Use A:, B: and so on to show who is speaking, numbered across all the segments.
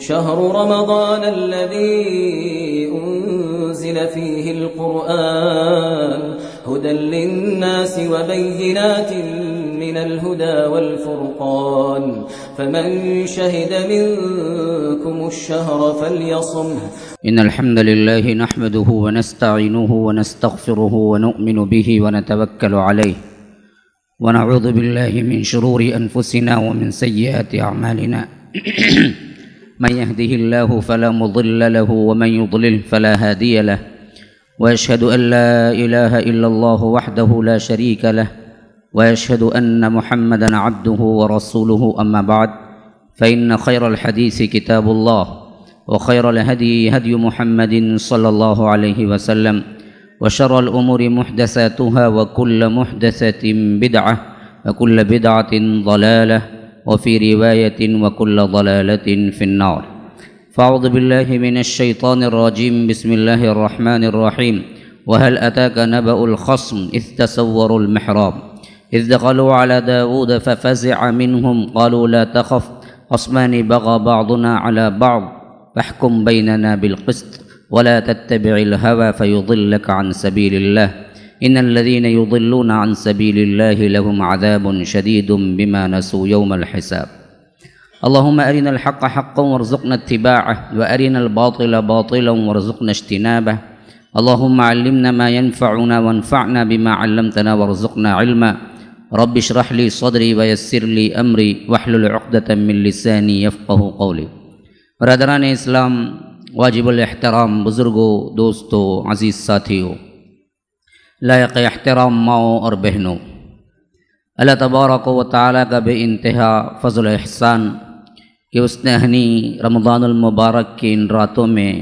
A: شهر رمضان الذي أنزل فيه القرآن هدى للناس وبينات من الهدى والفرقان فمن شهد منكم الشهر فليصمه إن الحمد لله نحمده ونستعينه ونستغفره ونؤمن به ونتوكل عليه ونعوذ بالله من شرور أنفسنا ومن سيئات أعمالنا من يهده الله فلا مضل له ومن يضلل فلا هادي له واشهد ان لا اله الا الله وحده لا شريك له واشهد ان محمدا عبده ورسوله اما بعد فان خير الحديث كتاب الله وخير الهدي هدي محمد صلى الله عليه وسلم وشر الامور محدثاتها وكل محدثه بدعه وكل بدعه ضلاله وفي رواية وكل ضلالة في النار فأعوذ بالله من الشيطان الرجيم بسم الله الرحمن الرحيم وهل أتاك نبأ الخصم إذ تسوروا المحراب إذ دخلوا على داود ففزع منهم قالوا لا تخف خصمان بغى بعضنا على بعض فاحكم بيننا بالقسط ولا تتبع الهوى فيضلك عن سبيل الله إن الذين يضلون عن سبيل الله لهم عذاب شديد بما نسوا يوم الحساب اللهم أرنا الحق حقا وارزقنا اتباعه وأرنا الباطل باطلا وارزقنا اجتنابه اللهم علمنا ما ينفعنا وانفعنا بما علمتنا وارزقنا علما رب اشرح لي صدري ويسر لي أمري واحلل عقدة من لساني يفقه قولي برادران اسلام واجب الاحترام بزرگو دوستو عزيز ساتيو लायक अहतराम माओ और बहनों अल्लाह तबारक व ताली का बे इंतहा फ़जल एहसान कि उसने हनी रमज़ानमबारक की इन रातों में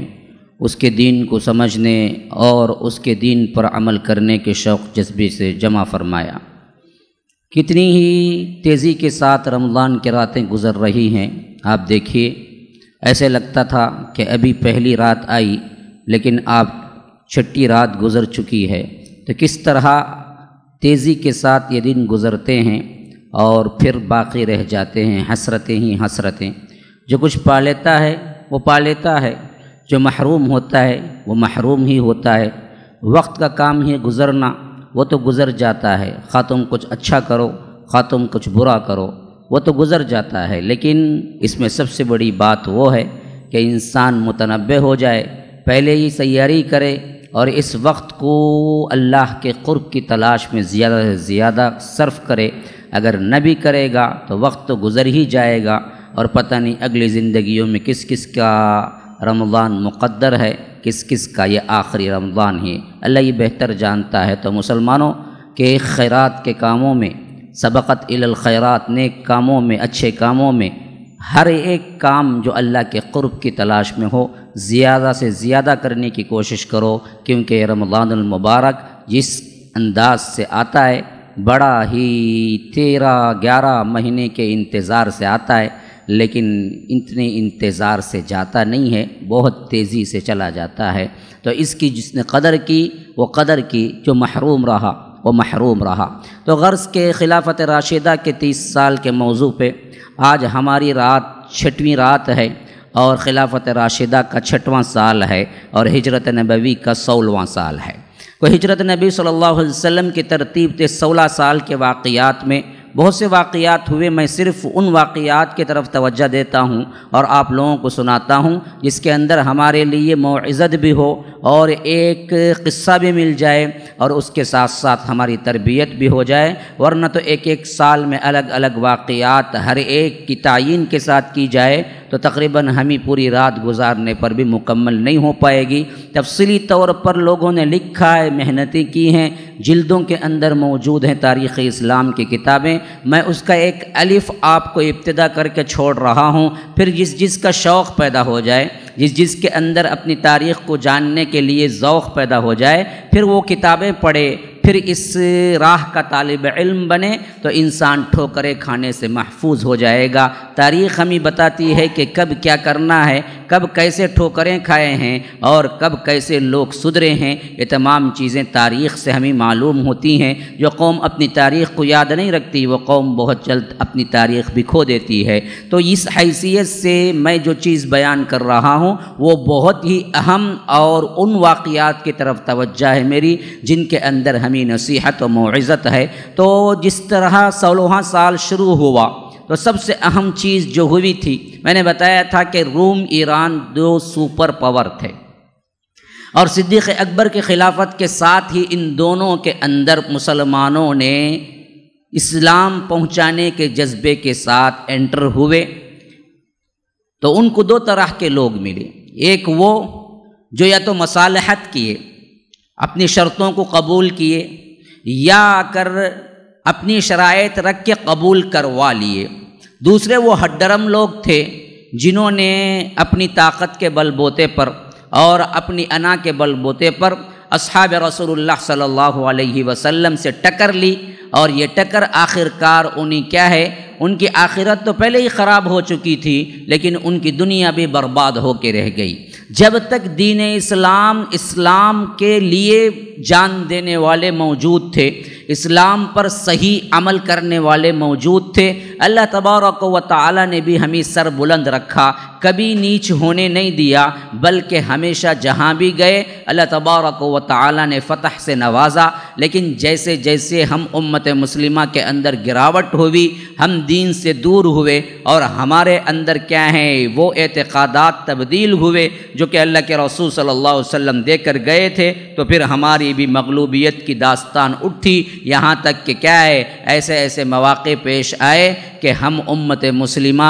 A: उसके दीन को समझने और उसके दीन पर अमल करने के शौक़ जज्बे से जमा फरमाया कितनी ही तेज़ी के साथ रमज़ान की रातें गुज़र रही हैं आप देखिए ऐसे लगता था कि अभी पहली रात आई लेकिन आप छठी रात गुज़र चुकी है तो किस तरह तेज़ी के साथ ये दिन गुज़रते हैं और फिर बाकी रह जाते हैं हसरतें ही हसरतें जो कुछ पा लेता है वो पा लेता है जो महरूम होता है वो महरूम ही होता है वक्त का काम ही गुज़रना वो तो गुज़र जाता है खा तुम कुछ अच्छा करो खा तुम कुछ बुरा करो वो तो गुज़र जाता है लेकिन इसमें सबसे बड़ी बात वो है कि इंसान मुतनबे हो जाए पहले ही तैयारी करे और इस वक्त को अल्लाह के क़ुर्ब की तलाश में ज़्यादा से ज़्यादा सर्फ करे अगर न भी करेगा तो वक्त तो गुज़र ही जाएगा और पता नहीं अगली ज़िंदगी में किस किस का रमज़ान मुकद्दर है किस किस का ये आखिरी रमज़ान है अल्लाह ये बेहतर जानता है तो मुसलमानों के खैरात के कामों में सबक़त खैरात नेक कामों में अच्छे कामों में हर एक काम जो अल्लाह के क़ुर्ब की तलाश में हो ज़्यादा से ज़्यादा करने की कोशिश करो क्योंकि रमज़ानमबारक जिस अंदाज से आता है बड़ा ही तेरह ग्यारह महीने के इंतज़ार से आता है लेकिन इतने इंतज़ार से जाता नहीं है बहुत तेज़ी से चला जाता है तो इसकी जिसने कदर की वो कदर की जो महरूम रहा वो महरूम रहा तो गर्ज़ के खिलाफत राशिदा के तीस साल के मौजू पे आज हमारी रात छठवीं रात है और खिलाफत राशिदा का छठवां साल है और हिजरत नबवी का सोलवां साल है तो हिजरत नबी सल्लल्लाहु अलैहि वसल्लम की तरतीब से सोलह साल के वाक़ात में बहुत से वाक़ात हुए मैं सिर्फ़ उन वाक़ात की तरफ तवज्जो देता हूँ और आप लोगों को सुनाता हूँ जिसके अंदर हमारे लिए मोज़त भी हो और एक क़स्सा भी मिल जाए और उसके साथ साथ हमारी तरबियत भी हो जाए वरना तो एक एक साल में अलग अलग वाक़ात हर एक की तयन के साथ की जाए तो तकरीबन हमें पूरी रात गुजारने पर भी मुकम्मल नहीं हो पाएगी तफसली तौर पर लोगों ने लिखा है मेहनतें की हैं जिल्दों के अंदर मौजूद हैं तारीख़ इस्लाम की किताबें मैं उसका एक अलिफ़ आपको इब्तदा करके छोड़ रहा हूँ फिर जिस जिस का शौक़ पैदा हो जाए जिस जिस के अंदर अपनी तारीख़ को जानने के लिए ओक़ पैदा हो जाए फिर वो किताबें पढ़े फिर इस राह का तालब इल्म बने तो इंसान ठोकरें खाने से महफूज हो जाएगा तारीख़ हमें बताती है कि कब क्या करना है कब कैसे ठोकरें खाए हैं और कब कैसे लोग सुधरे हैं ये तमाम चीज़ें तारीख़ से हमें मालूम होती हैं जो कौम अपनी तारीख़ को याद नहीं रखती वो कौम बहुत जल्द अपनी तारीख़ भी खो देती है तो इस हैसियत से मैं जो चीज़ बयान कर रहा हूँ वो बहुत ही अहम और उन वाक़ात की तरफ तोज्जा है मेरी जिनके अंदर हमें इल्मी नसीहत व है तो जिस तरह सोलह साल शुरू हुआ तो सबसे अहम चीज़ जो हुई थी मैंने बताया था कि रूम ईरान दो सुपर पावर थे और सिद्दीक़ अकबर के खिलाफत के साथ ही इन दोनों के अंदर मुसलमानों ने इस्लाम पहुंचाने के जज्बे के साथ एंटर हुए तो उनको दो तरह के लोग मिले एक वो जो या तो मसालहत किए अपनी शर्तों को कबूल किए या आकर अपनी शरात रख के कबूल करवा लिए दूसरे वो हड्डरम लोग थे जिन्होंने अपनी ताकत के बल बोते पर और अपनी अना के बल बोते पर असहाब रसूलुल्लाह सल्लल्लाहु अलैहि से टक्कर ली और ये टक्कर आखिरकार उन्हीं क्या है उनकी आखिरत तो पहले ही ख़राब हो चुकी थी लेकिन उनकी दुनिया भी बर्बाद होकर रह गई जब तक दीन इस्लाम इस्लाम के लिए जान देने वाले मौजूद थे इस्लाम पर सही अमल करने वाले मौजूद थे अल्लाह तबारक व ताली ने भी हमें सर बुलंद रखा कभी नीच होने नहीं दिया बल्कि हमेशा जहाँ भी गए अल्लाह तबारक व ताली ने फ़तह से नवाजा लेकिन जैसे जैसे हम उम्मत मुस्लिमा के अंदर गिरावट हुई हम दीन से दूर हुए और हमारे अंदर क्या हैं वो एतक़ादात तब्दील हुए जो कि अल्लाह के रसूल सल्लल्लाहु अलैहि वसल्लम देकर गए थे तो फिर हमारी भी मगलूबियत की दास्तान उठी यहाँ तक कि क्या है ऐसे ऐसे मौाक़े पेश आए कि हम उम्मत मुस्लिमा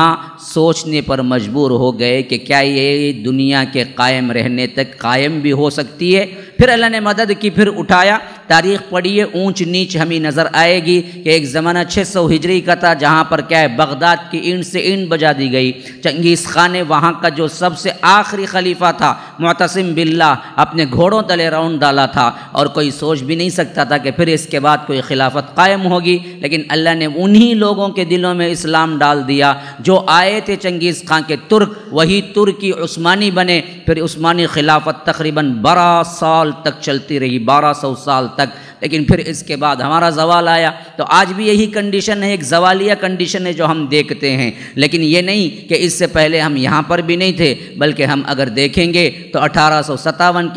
A: सोचने पर मजबूर हो गए कि क्या ये दुनिया के कायम रहने तक कायम भी हो सकती है फिर अल्लाह ने मदद की फिर उठाया तारीख पढ़िए ऊंच नीच हमें नज़र आएगी कि एक ज़माना छः सौ हिजरी का था जहाँ पर क्या है बगदाद की ईंट से ईंट बजा दी गई चंगेज़ खान ने वहाँ का जो सबसे आखिरी खलीफा था मतसम बिल्ला अपने घोड़ों तले राउंड डाला था और कोई सोच भी नहीं सकता था कि फिर इसके बाद कोई खिलाफत कायम होगी लेकिन अल्लाह ने उन्हीं लोगों के दिलों में इस्लाम डाल दिया जो आए थे चंगेज़ खां के तुर्क वही तुर्की उस्मानी बने फिर उस्मानी खिलाफत तकरीबन बारह साल तक चलती रही बारह सौ साल तक लेकिन फिर इसके बाद हमारा जवाल आया तो आज भी यही कंडीशन है एक जवालिया कंडीशन है जो हम देखते हैं लेकिन ये नहीं कि इससे पहले हम यहाँ पर भी नहीं थे बल्कि हम अगर देखेंगे तो अठारह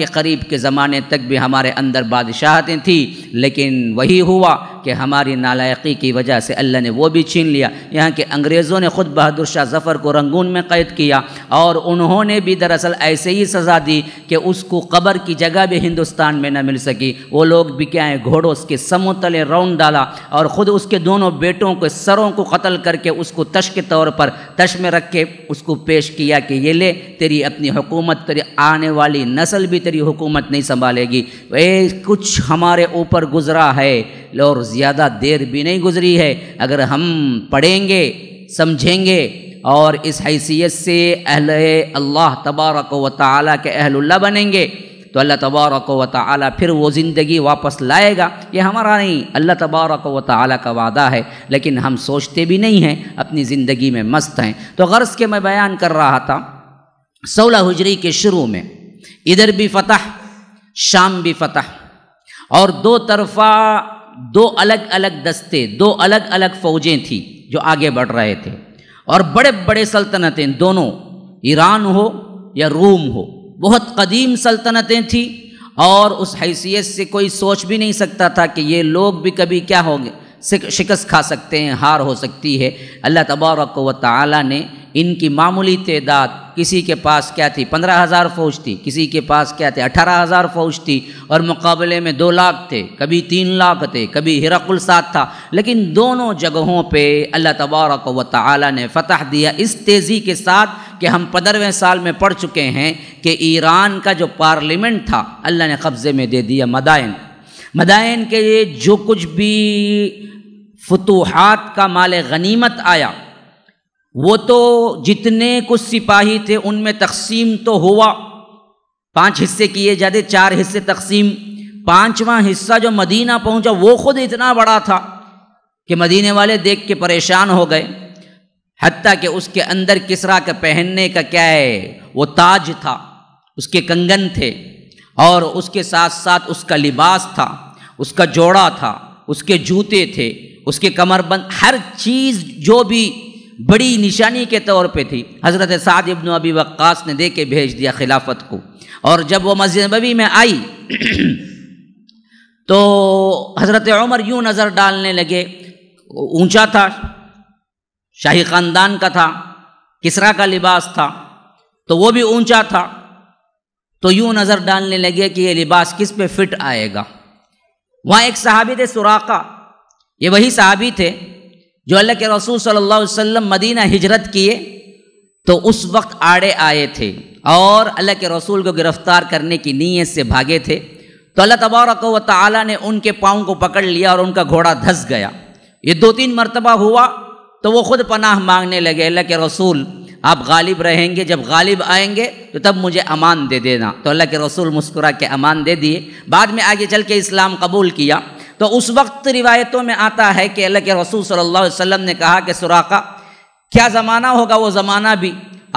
A: के करीब के ज़माने तक भी हमारे अंदर बादशाहतें थी लेकिन वही हुआ कि हमारी नालायकी की वजह से अल्लाह ने वो भी छीन लिया यहाँ के अंग्रेज़ों ने ख़ुद बहादुर शाह ज़फ़र को रंगून में कैद किया और उन्होंने भी दरअसल ऐसे ही सज़ा दी कि उसको कब्र की जगह भी हिंदुस्तान में न मिल सकी वो लोग भी क्या बनाए घोड़ों उसके समोतले राउंड डाला और ख़ुद उसके दोनों बेटों के सरों को कत्ल करके उसको तश के तौर पर तश में रख के उसको पेश किया कि ये ले तेरी अपनी हुकूमत तेरी आने वाली नस्ल भी तेरी हुकूमत नहीं संभालेगी वे कुछ हमारे ऊपर गुजरा है और ज़्यादा देर भी नहीं गुजरी है अगर हम पढ़ेंगे समझेंगे और इस हैसियत से अहल अल्लाह तबारक व ताली के अहलुल्ला बनेंगे तो अल्लाह तबारक व फिर वो ज़िंदगी वापस लाएगा ये हमारा नहीं अल्लाह तबारक व ताली का वादा है लेकिन हम सोचते भी नहीं हैं अपनी ज़िंदगी में मस्त हैं तो गर्ज़ के मैं बयान कर रहा था सोलह हजरी के शुरू में इधर भी फतह शाम भी फतह और दो तरफा दो अलग अलग दस्ते दो अलग अलग फौजें थीं जो आगे बढ़ रहे थे और बड़े बड़े सल्तनतें दोनों ईरान हो या रोम हो बहुत कदीम सल्तनतें थी और उस हैसियत से कोई सोच भी नहीं सकता था कि ये लोग भी कभी क्या होंगे शिकस्त खा सकते हैं हार हो सकती है अल्लाह तबारक व ताली ने इनकी मामूली तदाद किसी के पास क्या थी पंद्रह हज़ार फ़ौज थी किसी के पास क्या थे अठारह हज़ार फ़ौज थी और मुकाबले में दो लाख थे कभी तीन लाख थे कभी हिरकुल साथ था लेकिन दोनों जगहों पे अल्लाह तबारक व ताली ने फ़तह दिया इस तेज़ी के साथ कि हम पंद्रहवें साल में पढ़ चुके हैं कि ईरान का जो पार्लियामेंट था अल्लाह ने कब्ज़े में दे दिया मदायन मदायन के लिए जो कुछ भी फतूहत का माल गनीमत आया वो तो जितने कुछ सिपाही थे उनमें तकसीम तो हुआ पांच हिस्से किए जाते चार हिस्से तकसीम पांचवा हिस्सा जो मदीना पहुंचा वो खुद इतना बड़ा था कि मदीने वाले देख के परेशान हो गए हती कि उसके अंदर किसरा का पहनने का क्या है वो ताज था उसके कंगन थे और उसके साथ साथ उसका लिबास था उसका जोड़ा था उसके जूते थे उसके कमरबंद हर चीज़ जो भी बड़ी निशानी के तौर पे थी हज़रत साद इब्न अबी वक्कास ने दे के भेज दिया खिलाफत को और जब वो मस्जिद नबी में आई तो हज़रत उमर यूँ नज़र डालने लगे ऊंचा था शाही ख़ानदान का था किसरा का लिबास था तो वो भी ऊंचा था तो यूं नज़र डालने लगे कि ये लिबास किस पे फिट आएगा वहाँ एक सहाबी थे सुराका ये वही सहाबी थे जो अल्लाह के रसूल सल्लल्लाहु अलैहि वसल्लम मदीना हिजरत किए तो उस वक्त आड़े आए थे और अल्लाह के रसूल को गिरफ्तार करने की नीयत से भागे थे तो अल्लाह तबारक व ताली ने उनके पाँव को पकड़ लिया और उनका घोड़ा धस गया ये दो तीन मरतबा हुआ तो वो खुद पनाह मांगने लगे अल्लाह के रसूल आप गालिब रहेंगे जब गालिब आएंगे तो तब मुझे अमान दे देना तो अल्लाह के रसूल मुस्कुरा के अमान दे दिए बाद में आगे चल के इस्लाम कबूल किया तो उस वक्त रिवायतों में आता है कि अल्लाह के रसूल सल्लल्लाहु अलैहि वसल्लम ने कहा कि सुराका क्या ज़माना होगा वो ज़माना भी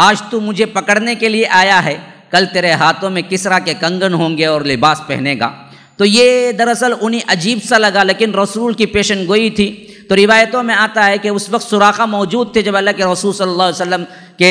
A: आज तू मुझे पकड़ने के लिए आया है कल तेरे हाथों में किसरा के कंगन होंगे और लिबास पहनेगा तो ये दरअसल उन्हें अजीब सा लगा लेकिन रसूल की पेशन गोई थी तो रिवायतों में आता है कि उस वक्त सुराखा मौजूद थे जब अल्लाह के रसूल सल्ला अलैहि के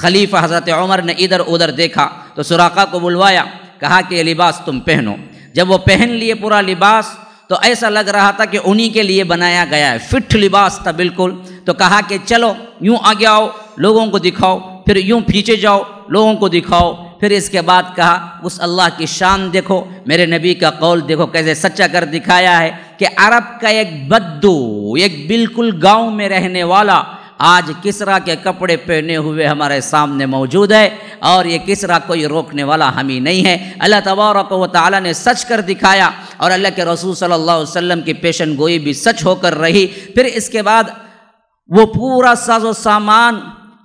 A: खलीफा हज़रत उमर ने इधर उधर देखा तो सुराखा को बुलवाया कहा कि लिबास तुम पहनो जब वो पहन लिए पूरा लिबास तो ऐसा लग रहा था कि उन्हीं के लिए बनाया गया है फिट लिबास था बिल्कुल तो कहा कि चलो यूँ आगे आओ लोगों को दिखाओ फिर यूँ पीछे जाओ लोगों को दिखाओ फिर इसके बाद कहा उस अल्लाह की शान देखो मेरे नबी का कौल देखो कैसे सच्चा कर दिखाया है कि अरब का एक बद्दू एक बिल्कुल गांव में रहने वाला आज किसरा के कपड़े पहने हुए हमारे सामने मौजूद है और ये किसरा कोई रोकने वाला हम ही नहीं है अल्लाह तबारक व ताली ने सच कर दिखाया और अल्लाह के रसूल सल्लल्लाहु अलैहि वसल्लम की पेशन गोई भी सच होकर रही फिर इसके बाद वो पूरा साजो सामान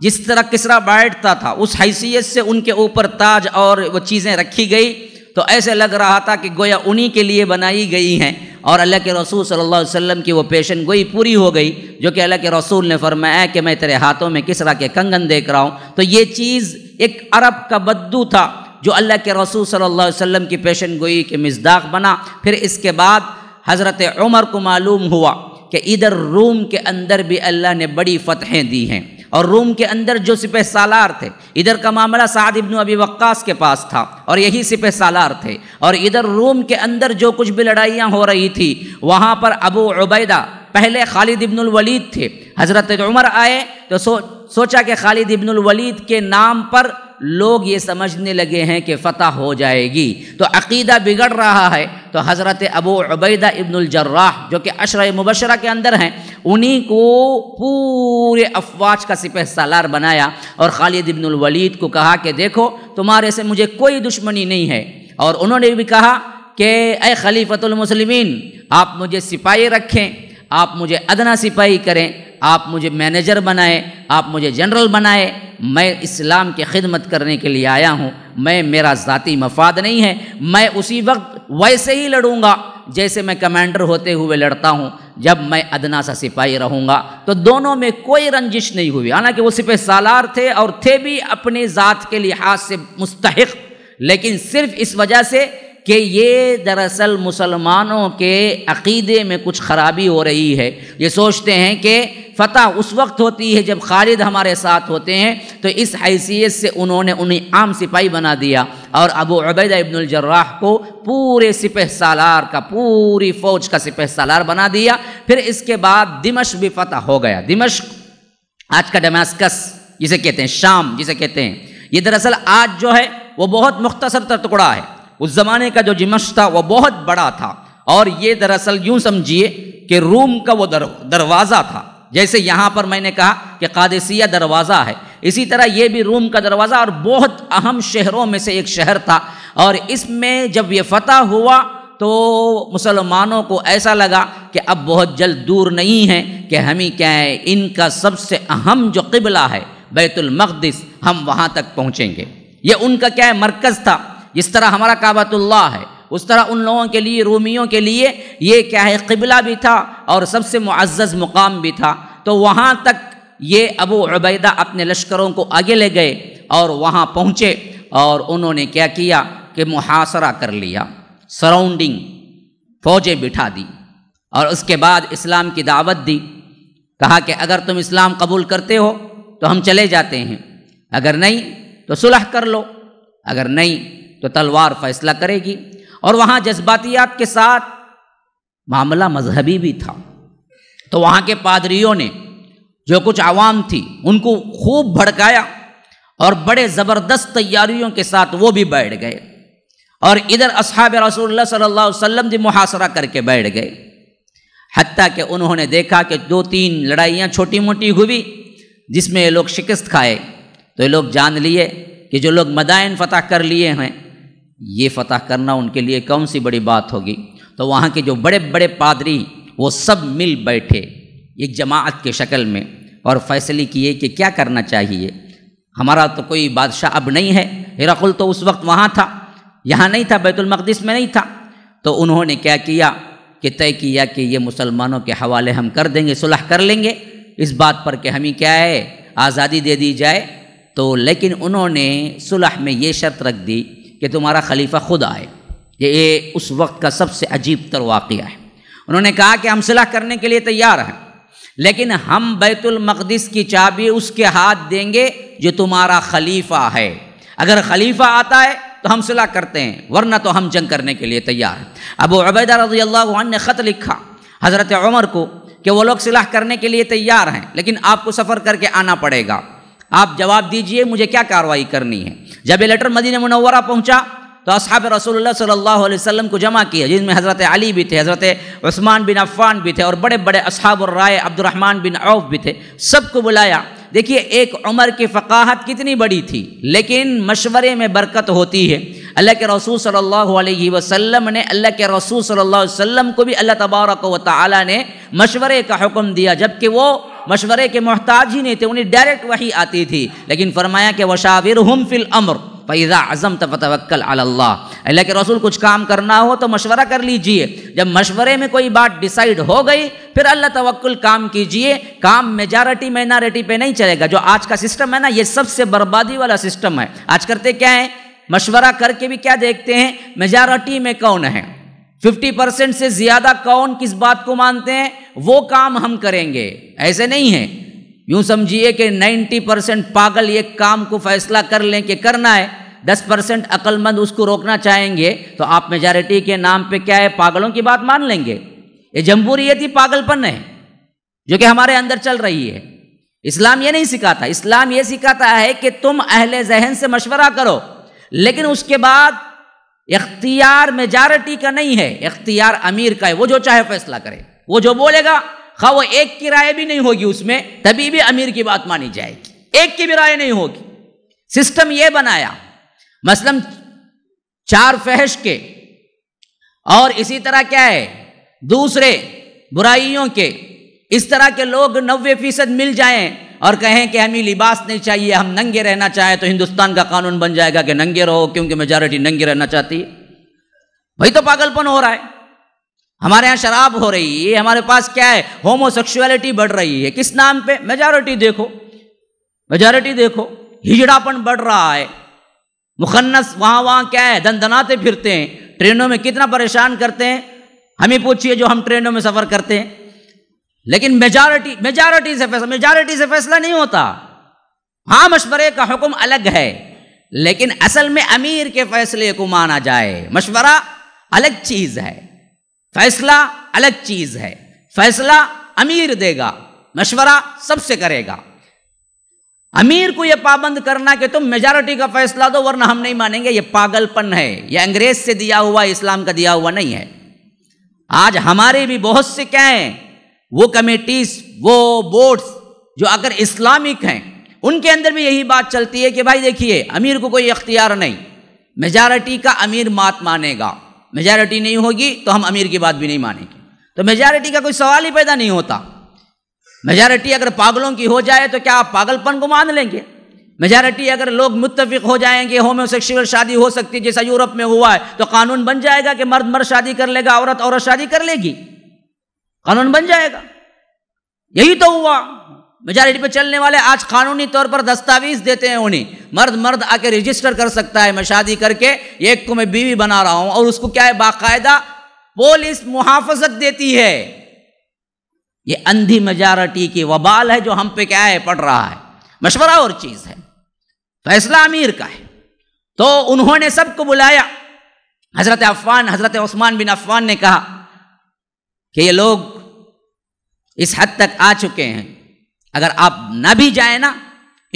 A: जिस तरह किसरा बैठता था उस हैसियत से उनके ऊपर ताज और वो चीज़ें रखी गई तो ऐसे लग रहा था कि गोया उन्हीं के लिए बनाई गई हैं और अल्लाह के रसूल सल्लल्लाहु अलैहि वसल्लम की वो पेशन गोई पूरी हो गई जो कि अल्लाह के रसूल ने फरमाया कि मैं तेरे हाथों में किस तरह के कंगन देख रहा हूँ तो ये चीज़ एक अरब का बद्दू था जो अल्लाह के रसूल सल्लल्लाहु अलैहि वसल्लम की पेशन गोई के मजदाक बना फिर इसके बाद हज़रत उमर को मालूम हुआ कि इधर रूम के अंदर भी अल्लाह ने बड़ी फतहें दी हैं और रूम के अंदर जो सिपह सालार थे इधर का मामला साद इबन अबी वक्कास के पास था और यही सिपह सालार थे और इधर रूम के अंदर जो कुछ भी लड़ाइयाँ हो रही थी वहाँ पर अबू उबैदा पहले खालिद इबन वलीद थे हज़रत उमर आए तो सो, सोचा कि खालिद इबन वलीद के नाम पर लोग ये समझने लगे हैं कि फ़तह हो जाएगी तो अकीदा बिगड़ रहा है तो हज़रत अबू उबैदा इब्नुलजर्राह जो कि अशर मुबशरा के अंदर हैं उन्हीं को पूरे अफवाज का सिपह सालार बनाया और खालिद इब्नुल वलीद को कहा कि देखो तुम्हारे से मुझे कोई दुश्मनी नहीं है और उन्होंने भी कहा कि अ खलीफतुलमसलिमिन आप मुझे सिपाही रखें आप मुझे अदना सिपाही करें आप मुझे मैनेजर बनाए आप मुझे जनरल बनाए मैं इस्लाम की खिदमत करने के लिए आया हूँ मैं मेरा ज़ाती मफाद नहीं है मैं उसी वक्त वैसे ही लड़ूँगा जैसे मैं कमांडर होते हुए लड़ता हूँ जब मैं अदना सा सिपाही रहूँगा तो दोनों में कोई रंजिश नहीं हुई हालांकि वो सिपह सालार थे और थे भी अपने ज़ात के लिहाज से मुस्तक लेकिन सिर्फ इस वजह से कि ये दरअसल मुसलमानों के अकीदे में कुछ ख़राबी हो रही है ये सोचते हैं कि फ़तह उस वक्त होती है जब खालिद हमारे साथ होते हैं तो इस हैसियत से उन्होंने उन्हें आम सिपाही बना दिया और अबू अबैदा इब्नजर्राह को पूरे सिपह सालार का पूरी फ़ौज का सिपह सालार बना दिया फिर इसके बाद दिमश भी फ़तह हो गया दिमश आज का डमास्कस जिसे कहते हैं शाम जिसे कहते हैं ये दरअसल आज जो है वो बहुत मुख्तसर टुकड़ा है उस ज़माने का जो जिमश था वह बहुत बड़ा था और ये दरअसल यूँ समझिए कि रूम का वो दर, दरवाज़ा था जैसे यहाँ पर मैंने कहा कि कादेसिया दरवाज़ा है इसी तरह ये भी रूम का दरवाज़ा और बहुत अहम शहरों में से एक शहर था और इसमें जब ये फतह हुआ तो मुसलमानों को ऐसा लगा कि अब बहुत जल्द दूर नहीं है कि हम ही क्या है इनका सबसे अहम जो किबला है बैतुलमक़दस हम वहाँ तक पहुँचेंगे ये उनका क्या है मरकज़ था जिस तरह हमारा काबतुल्ला है उस तरह उन लोगों के लिए रूमियों के लिए ये क्या है किबला भी था और सबसे मुआज़ मुकाम भी था तो वहाँ तक ये अबू उबैदा अपने लश्करों को आगे ले गए और वहाँ पहुँचे और उन्होंने क्या किया कि मुहासरा कर लिया सराउंडिंग फौजें बिठा दी और उसके बाद इस्लाम की दावत दी कहा कि अगर तुम इस्लाम कबूल करते हो तो हम चले जाते हैं अगर नहीं तो सुलह कर लो अगर नहीं तो तलवार फैसला करेगी और वहाँ जज्बातियात के साथ मामला मजहबी भी था तो वहाँ के पादरियों ने जो कुछ आवाम थी उनको खूब भड़काया और बड़े ज़बरदस्त तैयारियों के साथ वो भी बैठ गए और इधर असहाब रसूल सल्ला वसम जी मुहासरा करके बैठ गए हती कि उन्होंने देखा कि दो तीन लड़ाइयाँ छोटी मोटी हुई जिसमें ये लोग शिकस्त खाए तो ये लोग जान लिए कि जो लोग मदायन फतह कर लिए हैं ये फतह करना उनके लिए कौन सी बड़ी बात होगी तो वहाँ के जो बड़े बड़े पादरी वो सब मिल बैठे एक जमात के शक्ल में और फैसले किए कि क्या करना चाहिए हमारा तो कोई बादशाह अब नहीं है हिराकुल तो उस वक्त वहाँ था यहाँ नहीं था बैतुलमक़दस में नहीं था तो उन्होंने क्या किया कि तय किया कि ये मुसलमानों के हवाले हम कर देंगे सुलह कर लेंगे इस बात पर कि हमें क्या है आज़ादी दे दी जाए तो लेकिन उन्होंने सुलह में ये शर्त रख दी कि तुम्हारा खलीफा खुद आए ये, ये उस वक्त का सबसे अजीब तर वाक़ है उन्होंने कहा कि हम सिलाह करने के लिए तैयार हैं लेकिन हम बैतुलमकदस की चाबी उसके हाथ देंगे जो तुम्हारा खलीफा है अगर खलीफा आता है तो हम सिला करते हैं वरना तो हम जंग करने के लिए तैयार हैं अब अबैदा रजी अल्लाह ने ख़त लिखा हज़रत उमर को कि वो लोग सिलाह करने के लिए तैयार हैं लेकिन आपको सफ़र करके आना पड़ेगा आप जवाब दीजिए मुझे क्या कार्रवाई करनी है जब ये लेटर मदीन मुनवरा पहुँचा तो असहाब रसूल सल्ला वसम को जमा किया जिनमें हज़रत अली भी थे हज़रत उस्मान बिन अफ़ान भी थे और बड़े बड़े असहाब और राय अब्दुलरहमान बिन औफ भी थे सबको बुलाया देखिए एक उम्र की फ़काहत कितनी बड़ी थी लेकिन मशवरे में बरकत होती है अल्लाह के रसूल सल्लल्लाहु अलैहि वसल्लम ने अल्लाह के रसूल सल्लल्लाहु अलैहि वसल्लम को भी अल्लाह तबारक व ताली ने मशवरे का हुक्म दिया जबकि वो मशवरे के मोहताज ही नहीं थे उन्हें डायरेक्ट वही आती थी लेकिन फरमाया कि वशाविर हम फिल अमर फ़ैज़ा अज़म तवक्ल अल्लाह अल्लाह के रसूल कुछ काम करना हो तो मशवरा कर लीजिए जब मशवरे में कोई बात डिसाइड हो गई फिर अल्लाह तवक्ल काम कीजिए काम मेजॉरिटी माइनॉरिटी पे नहीं चलेगा जो आज का सिस्टम है ना ये सबसे बर्बादी वाला सिस्टम है आज करते क्या है मशवरा करके भी क्या देखते हैं मेजॉरिटी में कौन है फिफ्टी परसेंट से ज़्यादा कौन किस बात को मानते हैं वो काम हम करेंगे ऐसे नहीं है यूं समझिए कि नाइन्टी परसेंट पागल ये काम को फैसला कर लें कि करना है दस परसेंट अक्लमंद उसको रोकना चाहेंगे तो आप मेजॉरिटी के नाम पे क्या है पागलों की बात मान लेंगे ये जमहूरियत ही पागलपन है जो कि हमारे अंदर चल रही है इस्लाम ये नहीं सिखाता इस्लाम ये सिखाता है कि तुम अहले जहन से मशवरा करो लेकिन उसके बाद इख्तियार मेजॉरिटी का नहीं है इख्तियार अमीर का है वो जो चाहे फैसला करे वो जो बोलेगा हाँ वो एक की राय भी नहीं होगी उसमें तभी भी अमीर की बात मानी जाएगी एक की भी राय नहीं होगी सिस्टम ये बनाया मसलन चार फहश के और इसी तरह क्या है दूसरे बुराइयों के इस तरह के लोग नब्बे फीसद मिल जाएं और कहें कि हमें लिबास नहीं चाहिए हम नंगे रहना चाहें तो हिंदुस्तान का कानून बन जाएगा कि नंगे रहो क्योंकि मेजॉरिटी नंगे रहना चाहती है भाई तो पागलपन हो रहा है हमारे यहाँ शराब हो रही है हमारे पास क्या है होमोसेक्सुअलिटी बढ़ रही है किस नाम पे मेजॉरिटी देखो मेजॉरिटी देखो हिजड़ापन बढ़ रहा है मुखन्नस वहां वहां क्या है दनाते फिरते हैं ट्रेनों में कितना परेशान करते हैं हमें पूछिए जो हम ट्रेनों में सफ़र करते हैं लेकिन मेजॉरिटी मेजॉरिटी से फैसला मेजॉरिटी से फैसला नहीं होता हाँ मशवरे का हुक्म अलग है लेकिन असल में अमीर के फैसले को माना जाए मशवरा अलग चीज़ है फैसला अलग चीज़ है फैसला अमीर देगा मशवरा सबसे करेगा अमीर को यह पाबंद करना कि तुम तो मेजॉरिटी का फैसला दो वरना हम नहीं मानेंगे यह पागलपन है यह अंग्रेज से दिया हुआ इस्लाम का दिया हुआ नहीं है आज हमारे भी बहुत से क्या हैं वो कमेटीज वो बोर्ड्स जो अगर इस्लामिक हैं उनके अंदर भी यही बात चलती है कि भाई देखिए अमीर को कोई अख्तियार नहीं मेजॉरिटी का अमीर मात मानेगा मेजॉरिटी नहीं होगी तो हम अमीर की बात भी नहीं मानेंगे तो मेजॉरिटी का कोई सवाल ही पैदा नहीं होता मेजॉरिटी अगर पागलों की हो जाए तो क्या आप पागलपन को मान लेंगे मेजॉरिटी अगर लोग मुतफिक हो जाएंगे होमोसेक्सुअल शादी हो सकती है जैसा यूरोप में हुआ है तो कानून बन जाएगा कि मर्द मर्द शादी कर लेगा औरत औरत शादी कर लेगी कानून बन जाएगा यही तो हुआ मेजॉरिटी पे चलने वाले आज कानूनी तौर पर दस्तावेज देते हैं उन्हें मर्द मर्द आके रजिस्टर कर सकता है मैं शादी करके एक को मैं बीवी बना रहा हूं और उसको क्या है बाकायदा पुलिस मुहाफजत देती है ये अंधी मेजॉरिटी की वबाल है जो हम पे क्या है पड़ रहा है मशवरा और चीज़ है फैसला अमीर का है तो उन्होंने सबको बुलाया हज़रत अफान हज़रत उस्मान बिन अफान ने कहा कि ये लोग इस हद तक आ चुके हैं अगर आप ना भी जाए ना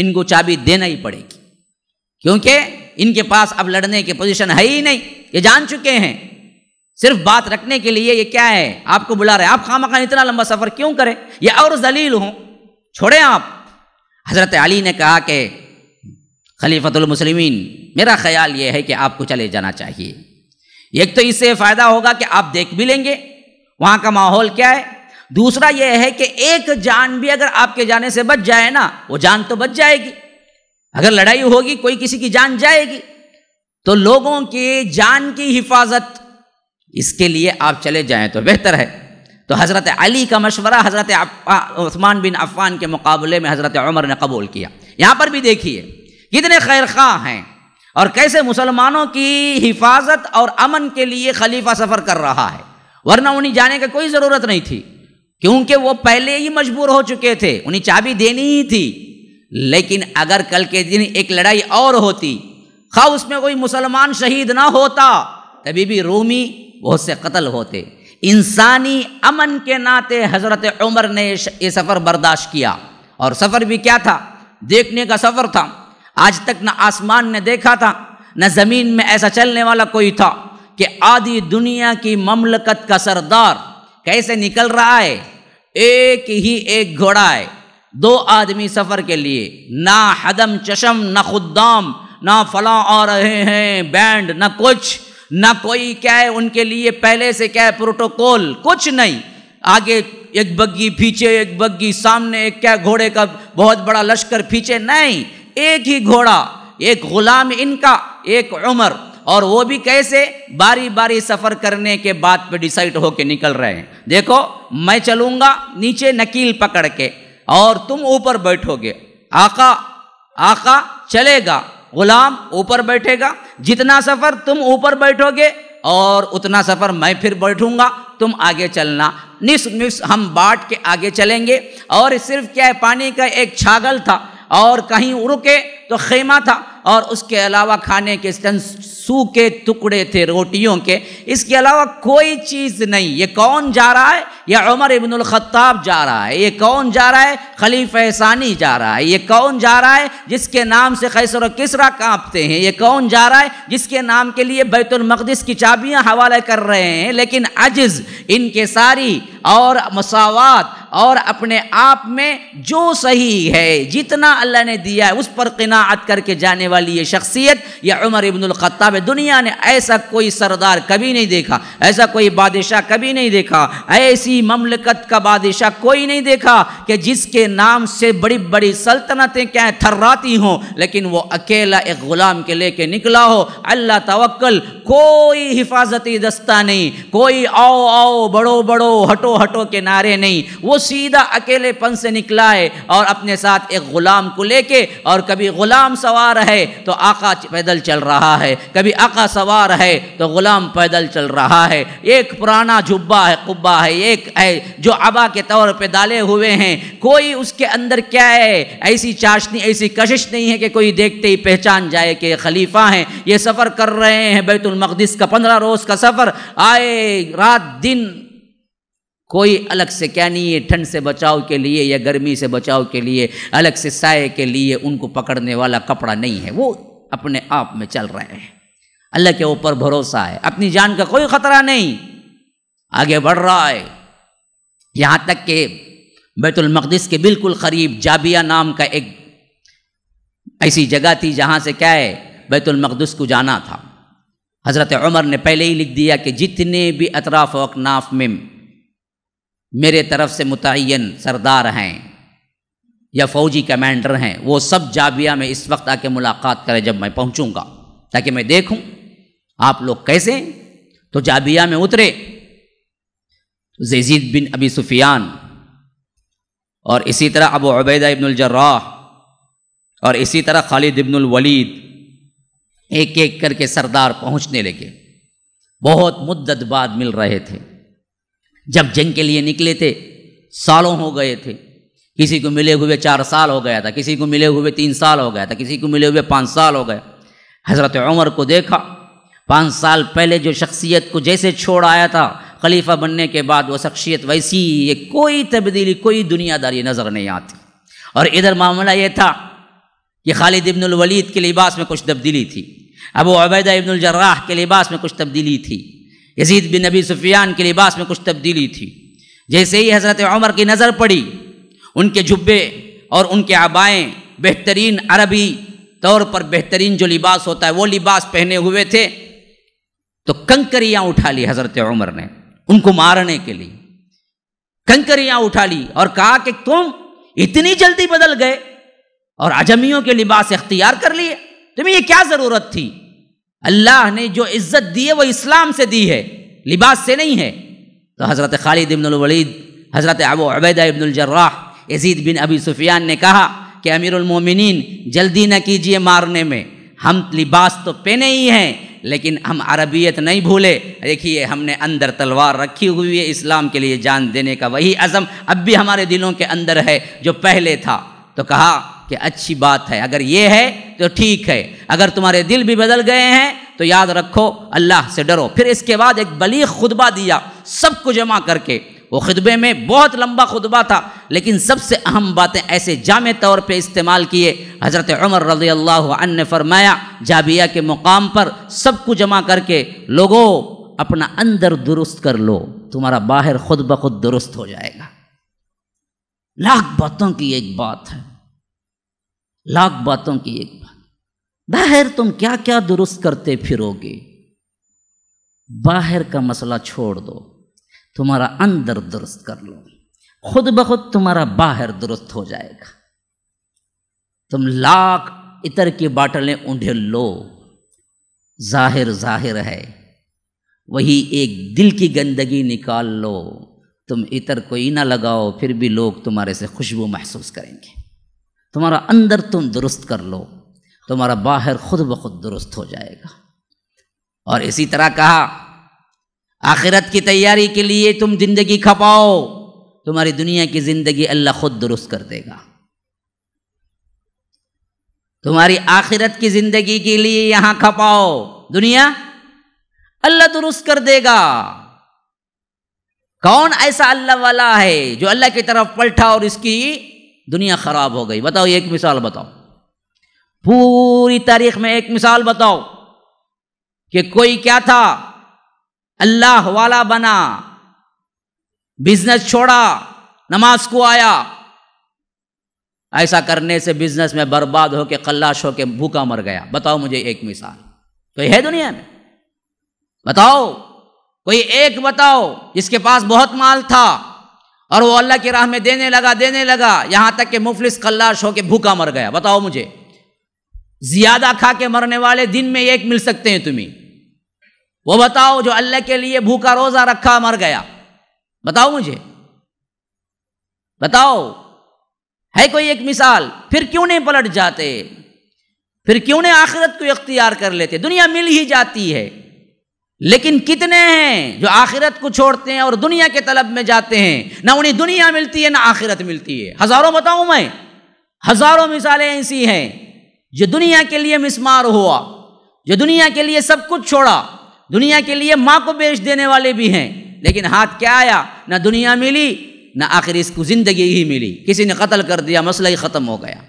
A: इनको चाबी देना ही पड़ेगी क्योंकि इनके पास अब लड़ने की पोजीशन है ही नहीं ये जान चुके हैं सिर्फ बात रखने के लिए ये क्या है आपको बुला रहे हैं आप खाम खान इतना लंबा सफ़र क्यों करें ये और जलील हों छोड़ें आप हज़रत अली ने कहा कि मुसलिमीन मेरा ख्याल ये है कि आपको चले जाना चाहिए एक तो इससे फ़ायदा होगा कि आप देख भी लेंगे वहाँ का माहौल क्या है दूसरा यह है कि एक जान भी अगर आपके जाने से बच जाए ना वो जान तो बच जाएगी अगर लड़ाई होगी कोई किसी की जान जाएगी तो लोगों की जान की हिफाजत इसके लिए आप चले जाएं तो बेहतर है तो हज़रत अली का मशवरा हज़रत उस्मान बिन अफ़ान के मुकाबले में हज़रत उमर ने कबूल किया यहाँ पर भी देखिए कितने खैर खां हैं और कैसे मुसलमानों की हिफाजत और अमन के लिए खलीफा सफ़र कर रहा है वरना उन्हें जाने की कोई ज़रूरत नहीं थी क्योंकि वो पहले ही मजबूर हो चुके थे उन्हें चाबी देनी ही थी लेकिन अगर कल के दिन एक लड़ाई और होती खा उसमें कोई मुसलमान शहीद ना होता तभी भी रोमी बहुत से कत्ल होते इंसानी अमन के नाते हज़रत उमर ने ये सफ़र बर्दाश्त किया और सफ़र भी क्या था देखने का सफ़र था आज तक न आसमान ने देखा था न ज़मीन में ऐसा चलने वाला कोई था कि आधी दुनिया की ममलकत का सरदार कैसे निकल रहा है एक ही एक घोड़ा है दो आदमी सफ़र के लिए ना हदम चशम ना खुद्दाम ना फला आ रहे हैं बैंड ना कुछ ना कोई क्या है उनके लिए पहले से क्या है प्रोटोकॉल कुछ नहीं आगे एक बग्गी पीछे एक बग्गी सामने एक क्या घोड़े का बहुत बड़ा लश्कर पीछे नहीं एक ही घोड़ा एक गुलाम इनका एक उमर और वो भी कैसे बारी बारी सफ़र करने के बाद पे डिसाइड होके निकल रहे हैं देखो मैं चलूँगा नीचे नकील पकड़ के और तुम ऊपर बैठोगे आका आका चलेगा गुलाम ऊपर बैठेगा जितना सफ़र तुम ऊपर बैठोगे और उतना सफ़र मैं फिर बैठूंगा तुम आगे चलना निस निस हम बाट के आगे चलेंगे और सिर्फ क्या है पानी का एक छागल था और कहीं रुके तो खेमा था और उसके अलावा खाने के सूखे टुकड़े थे रोटियों के इसके अलावा कोई चीज़ नहीं ये कौन जा रहा है या उमर इबन ख़त्ताब जा रहा है ये कौन जा रहा है खलीफ सानी जा रहा है ये कौन जा रहा है जिसके नाम से खैसर किसरा कांपते हैं ये कौन जा रहा है जिसके नाम के लिए बैतुलमक़दस की चाबियां हवाले कर रहे हैं लेकिन अजज़ इनके सारी और मसावत और अपने आप में जो सही है जितना अल्लाह ने दिया है उस पर किनात करके जाने वाली ये शख्सियत या उमर इबनख़त्ताब दुनिया ने ऐसा कोई सरदार कभी नहीं देखा ऐसा कोई बादशाह कभी नहीं देखा ऐसी पूरी ममलकत का बादशाह कोई नहीं देखा कि जिसके नाम से बड़ी बड़ी सल्तनतें क्या थर्राती हों लेकिन वो अकेला एक ग़ुलाम के लेके निकला हो अल्लाह तवक्ल कोई हिफाजती दस्ता नहीं कोई आओ आओ बड़ो बड़ो हटो हटो के नारे नहीं वो सीधा अकेलेपन से निकला है और अपने साथ एक ग़ुलाम को लेके और कभी ग़ुलाम सवार है तो आका पैदल चल रहा है कभी आका सवार है तो ग़ुलाम पैदल चल रहा है एक पुराना जुब्बा है कुब्बा है एक है जो अबा के तौर पे डाले हुए हैं कोई उसके अंदर क्या है ऐसी चाशनी ऐसी कशिश नहीं है कि कोई देखते ही पहचान जाए कि खलीफा हैं ये सफ़र कर रहे हैं बैतुलमक़दस का पंद्रह रोज़ का सफ़र आए रात दिन कोई अलग से क्या नहीं है ठंड से बचाव के लिए या गर्मी से बचाव के लिए अलग से साय के लिए उनको पकड़ने वाला कपड़ा नहीं है वो अपने आप में चल रहे हैं अल्लाह के ऊपर भरोसा है अपनी जान का कोई ख़तरा नहीं आगे बढ़ रहा है यहाँ तक कि बैतुलमक़दस के बिल्कुल करीब जाबिया नाम का एक ऐसी जगह थी जहाँ से क्या है बैतुलमक़दस को जाना था हज़रत उमर ने पहले ही लिख दिया कि जितने भी अतराफ़ वकनाफ में मेरे तरफ से मुतन सरदार हैं या फ़ौजी कमांडर हैं वो सब जाबिया में इस वक्त आके मुलाकात करें जब मैं पहुँचूँगा ताकि मैं देखूँ आप लोग कैसे तो जाबिया में उतरे जजीद बिन अबी सुफियान और इसी तरह अबू अबैदा इब्नजर्राह और इसी तरह खालिद इब्नुल वलीद एक एक करके सरदार पहुंचने लगे बहुत मुद्दत बाद मिल रहे थे जब जंग के लिए निकले थे सालों हो गए थे किसी को मिले हुए चार साल हो गया था किसी को मिले हुए तीन साल हो गया था किसी को मिले हुए पाँच साल हो गया हज़रत उमर को देखा पाँच साल पहले जो शख्सियत को जैसे छोड़ आया था खलीफा बनने के बाद वो शख्सियत वैसी है कोई तब्दीली कोई दुनियादारी नज़र नहीं आती और इधर मामला ये था कि खालिद इब्न वलीद के लिबास में कुछ तब्दीली थी अबू अबैदा इब्न जर्राह के लिबास में कुछ तब्दीली थी यजीद बिन नबी सुफियान के लिबास में कुछ तब्दीली थी जैसे ही हज़रत उमर की नज़र पड़ी उनके जुब्बे और उनके आबाएँ बेहतरीन अरबी तौर पर बेहतरीन जो लिबास होता है वो लिबास पहने हुए थे तो कंकरियाँ उठा ली हज़रत उमर ने उनको मारने के लिए कंकरियां उठा ली और कहा कि तुम इतनी जल्दी बदल गए और अजमियों के लिबास इख्तियार कर लिए तुम्हें यह क्या ज़रूरत थी अल्लाह ने जो इज्जत दी है वह इस्लाम से दी है लिबास से नहीं है तो हज़रत खालिद इब्न वलीद हज़रत Abu Ubaida ibn Jarrah Yazid bin Abi Sufyan ने कहा कि मोमिनीन जल्दी न कीजिए मारने में हम लिबास तो पहने ही हैं लेकिन हम अरबियत नहीं भूले देखिए हमने अंदर तलवार रखी हुई है इस्लाम के लिए जान देने का वही अज़म अब भी हमारे दिलों के अंदर है जो पहले था तो कहा कि अच्छी बात है अगर ये है तो ठीक है अगर तुम्हारे दिल भी बदल गए हैं तो याद रखो अल्लाह से डरो फिर इसके बाद एक बलीग खुतबा दिया सबको जमा करके वो खुतबे में बहुत लंबा खुतबा था लेकिन सबसे अहम बातें ऐसे जाम तौर पे इस्तेमाल किए हज़रत उमर रजी अल्लाह ने फरमाया जाबिया के मुकाम पर सबको जमा करके लोगों अपना अंदर दुरुस्त कर लो तुम्हारा बाहर खुद ब खुद दुरुस्त हो जाएगा लाख बातों की एक बात है लाख बातों की एक बात बाहर तुम क्या क्या दुरुस्त करते फिरोगे बाहर का मसला छोड़ दो तुम्हारा अंदर दुरुस्त कर लो खुद ब खुद तुम्हारा बाहर दुरुस्त हो जाएगा तुम लाख इतर की बाटलें ऊंढे लो जाहिर जाहिर है वही एक दिल की गंदगी निकाल लो तुम इतर कोई ना लगाओ फिर भी लोग तुम्हारे से खुशबू महसूस करेंगे तुम्हारा अंदर तुम दुरुस्त कर लो तुम्हारा बाहर खुद ब खुद दुरुस्त हो जाएगा और इसी तरह कहा आखिरत की तैयारी के लिए तुम जिंदगी खपाओ तुम्हारी दुनिया की जिंदगी अल्लाह खुद दुरुस्त कर देगा तुम्हारी आखिरत की जिंदगी के लिए यहां खपाओ दुनिया अल्लाह दुरुस्त कर देगा कौन ऐसा अल्लाह वाला है जो अल्लाह की तरफ पलटा और इसकी दुनिया खराब हो गई बताओ एक मिसाल बताओ पूरी तारीख में एक मिसाल बताओ कि कोई क्या था अल्लाह वाला बना बिजनेस छोड़ा नमाज को आया ऐसा करने से बिजनेस में बर्बाद होके कल्लाश होके भूखा मर गया बताओ मुझे एक मिसाल तो है दुनिया में बताओ कोई एक बताओ जिसके पास बहुत माल था और वो अल्लाह की राह में देने लगा देने लगा यहां तक कि मुफलिस कल्लाश होके भूखा मर गया बताओ मुझे ज्यादा खा के मरने वाले दिन में एक मिल सकते हैं तुम्हें वो बताओ जो अल्लाह के लिए भूखा रोजा रखा मर गया बताओ मुझे बताओ है कोई एक मिसाल फिर क्यों नहीं पलट जाते फिर क्यों नहीं आखिरत को इख्तियार कर लेते दुनिया मिल ही जाती है लेकिन कितने हैं जो आखिरत को छोड़ते हैं और दुनिया के तलब में जाते हैं ना उन्हें दुनिया मिलती है ना आखिरत मिलती है हजारों बताऊं मैं हजारों मिसालें ऐसी हैं जो दुनिया के लिए मिसमार हुआ जो दुनिया के लिए सब कुछ छोड़ा दुनिया के लिए माँ को बेच देने वाले भी हैं लेकिन हाथ क्या आया ना दुनिया मिली ना आखिर इसको ज़िंदगी ही मिली किसी ने कत्ल कर दिया मसला ही ख़त्म हो गया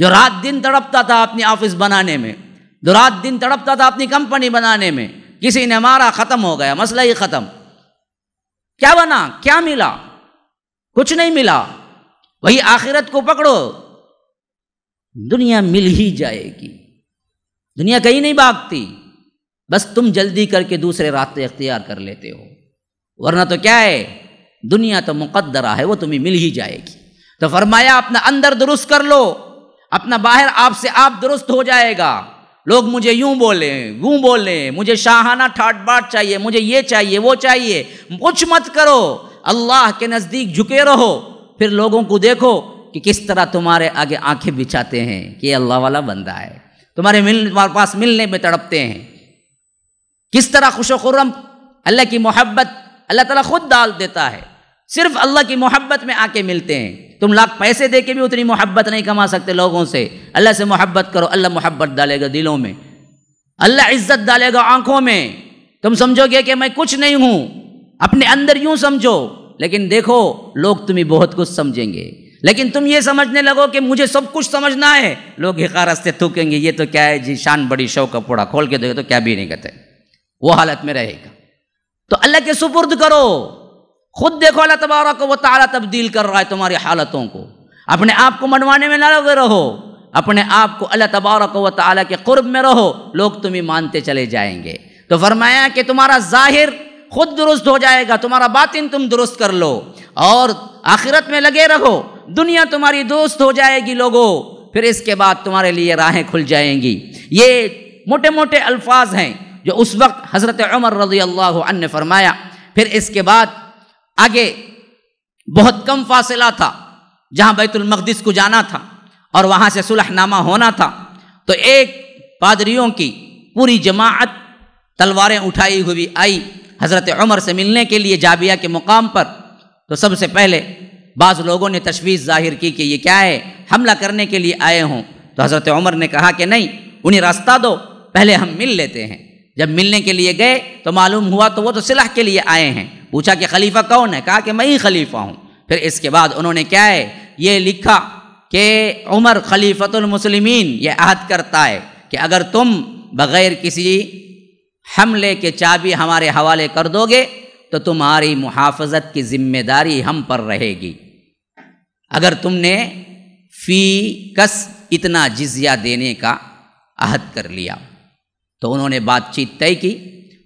A: जो रात दिन तड़पता था अपनी ऑफिस बनाने में जो रात दिन तड़पता था अपनी कंपनी बनाने में किसी ने मारा ख़त्म हो गया मसला ही ख़त्म क्या बना क्या मिला कुछ नहीं मिला वही आखिरत को पकड़ो दुनिया मिल ही जाएगी दुनिया कहीं नहीं भागती बस तुम जल्दी करके दूसरे रास्ते अख्तियार कर लेते हो वरना तो क्या है दुनिया तो मुकदरा है वो तुम्हें मिल ही जाएगी तो फरमाया अपना अंदर दुरुस्त कर लो अपना बाहर आपसे आप दुरुस्त हो जाएगा लोग मुझे यूं बोले गूं बोले मुझे शाहाना ठाट बाट चाहिए मुझे ये चाहिए वो चाहिए कुछ मत करो अल्लाह के नज़दीक झुके रहो फिर लोगों को देखो कि किस तरह तुम्हारे आगे आंखें बिछाते हैं कि अल्लाह वाला बंदा है तुम्हारे मिल तुम्हारे पास मिलने में तड़पते हैं किस तरह खुश खुर्रम अल्लाह की मोहब्बत अल्लाह ताला खुद डाल देता है सिर्फ अल्लाह की मोहब्बत में आके मिलते हैं तुम लाख पैसे दे के भी उतनी मोहब्बत नहीं कमा सकते लोगों से अल्लाह से मोहब्बत करो अल्लाह मोहब्बत डालेगा दिलों में अल्लाह इज्जत डालेगा आंखों में तुम समझोगे कि मैं कुछ नहीं हूँ अपने अंदर यूं समझो लेकिन देखो लोग तुम्हें बहुत कुछ समझेंगे लेकिन तुम ये समझने लगो कि मुझे सब कुछ समझना है लोग हिकारस्ते थूकेंगे ये तो क्या है जी शान बड़ी शौक का खोल के देखो तो क्या भी नहीं कहते वो हालत में रहेगा तो अल्लाह के सुपुर्द करो खुद देखो अल्लाह तबारा को वो ताला तब्दील कर रहा है तुम्हारी हालतों को अपने आप को मनवाने में ना लगे रहो अपने आप को अल्लाह तबारक व ताली के कुर्ब में रहो लोग तुम्हें मानते चले जाएंगे तो फरमाया कि तुम्हारा जाहिर खुद दुरुस्त हो जाएगा तुम्हारा बातिन तुम दुरुस्त कर लो और आखिरत में लगे रहो दुनिया तुम्हारी दोस्त हो जाएगी लोगों फिर इसके बाद तुम्हारे लिए राहें खुल जाएंगी ये मोटे मोटे अल्फाज हैं जो उस वक्त हज़रत उमर रजी अल्लाह ने फरमाया फिर इसके बाद आगे बहुत कम फासला था जहाँ बैतुलमक़दस को जाना था और वहाँ से सुलहनामा होना था तो एक पादरियों की पूरी जमात तलवारें उठाई हुई आई हज़रत उमर से मिलने के लिए जाबिया के मुकाम पर तो सबसे पहले बाज़ लोगों ने तशवीश जाहिर की कि ये क्या है हमला करने के लिए आए हों तो हज़रत उमर ने कहा कि नहीं उन्हें रास्ता दो पहले हम मिल लेते हैं जब मिलने के लिए गए तो मालूम हुआ तो वो तो सिलाह के लिए आए हैं पूछा कि खलीफा कौन है कहा कि मैं ही खलीफा हूँ फिर इसके बाद उन्होंने क्या है ये लिखा कि उमर खलीफतुलमसलिमीन ये अहद करता है कि अगर तुम बग़ैर किसी हमले के चाबी हमारे हवाले कर दोगे तो तुम्हारी मुहाफजत की जिम्मेदारी हम पर रहेगी अगर तुमने फ़ी कस इतना जिजिया देने का अहद कर लिया तो उन्होंने बातचीत तय की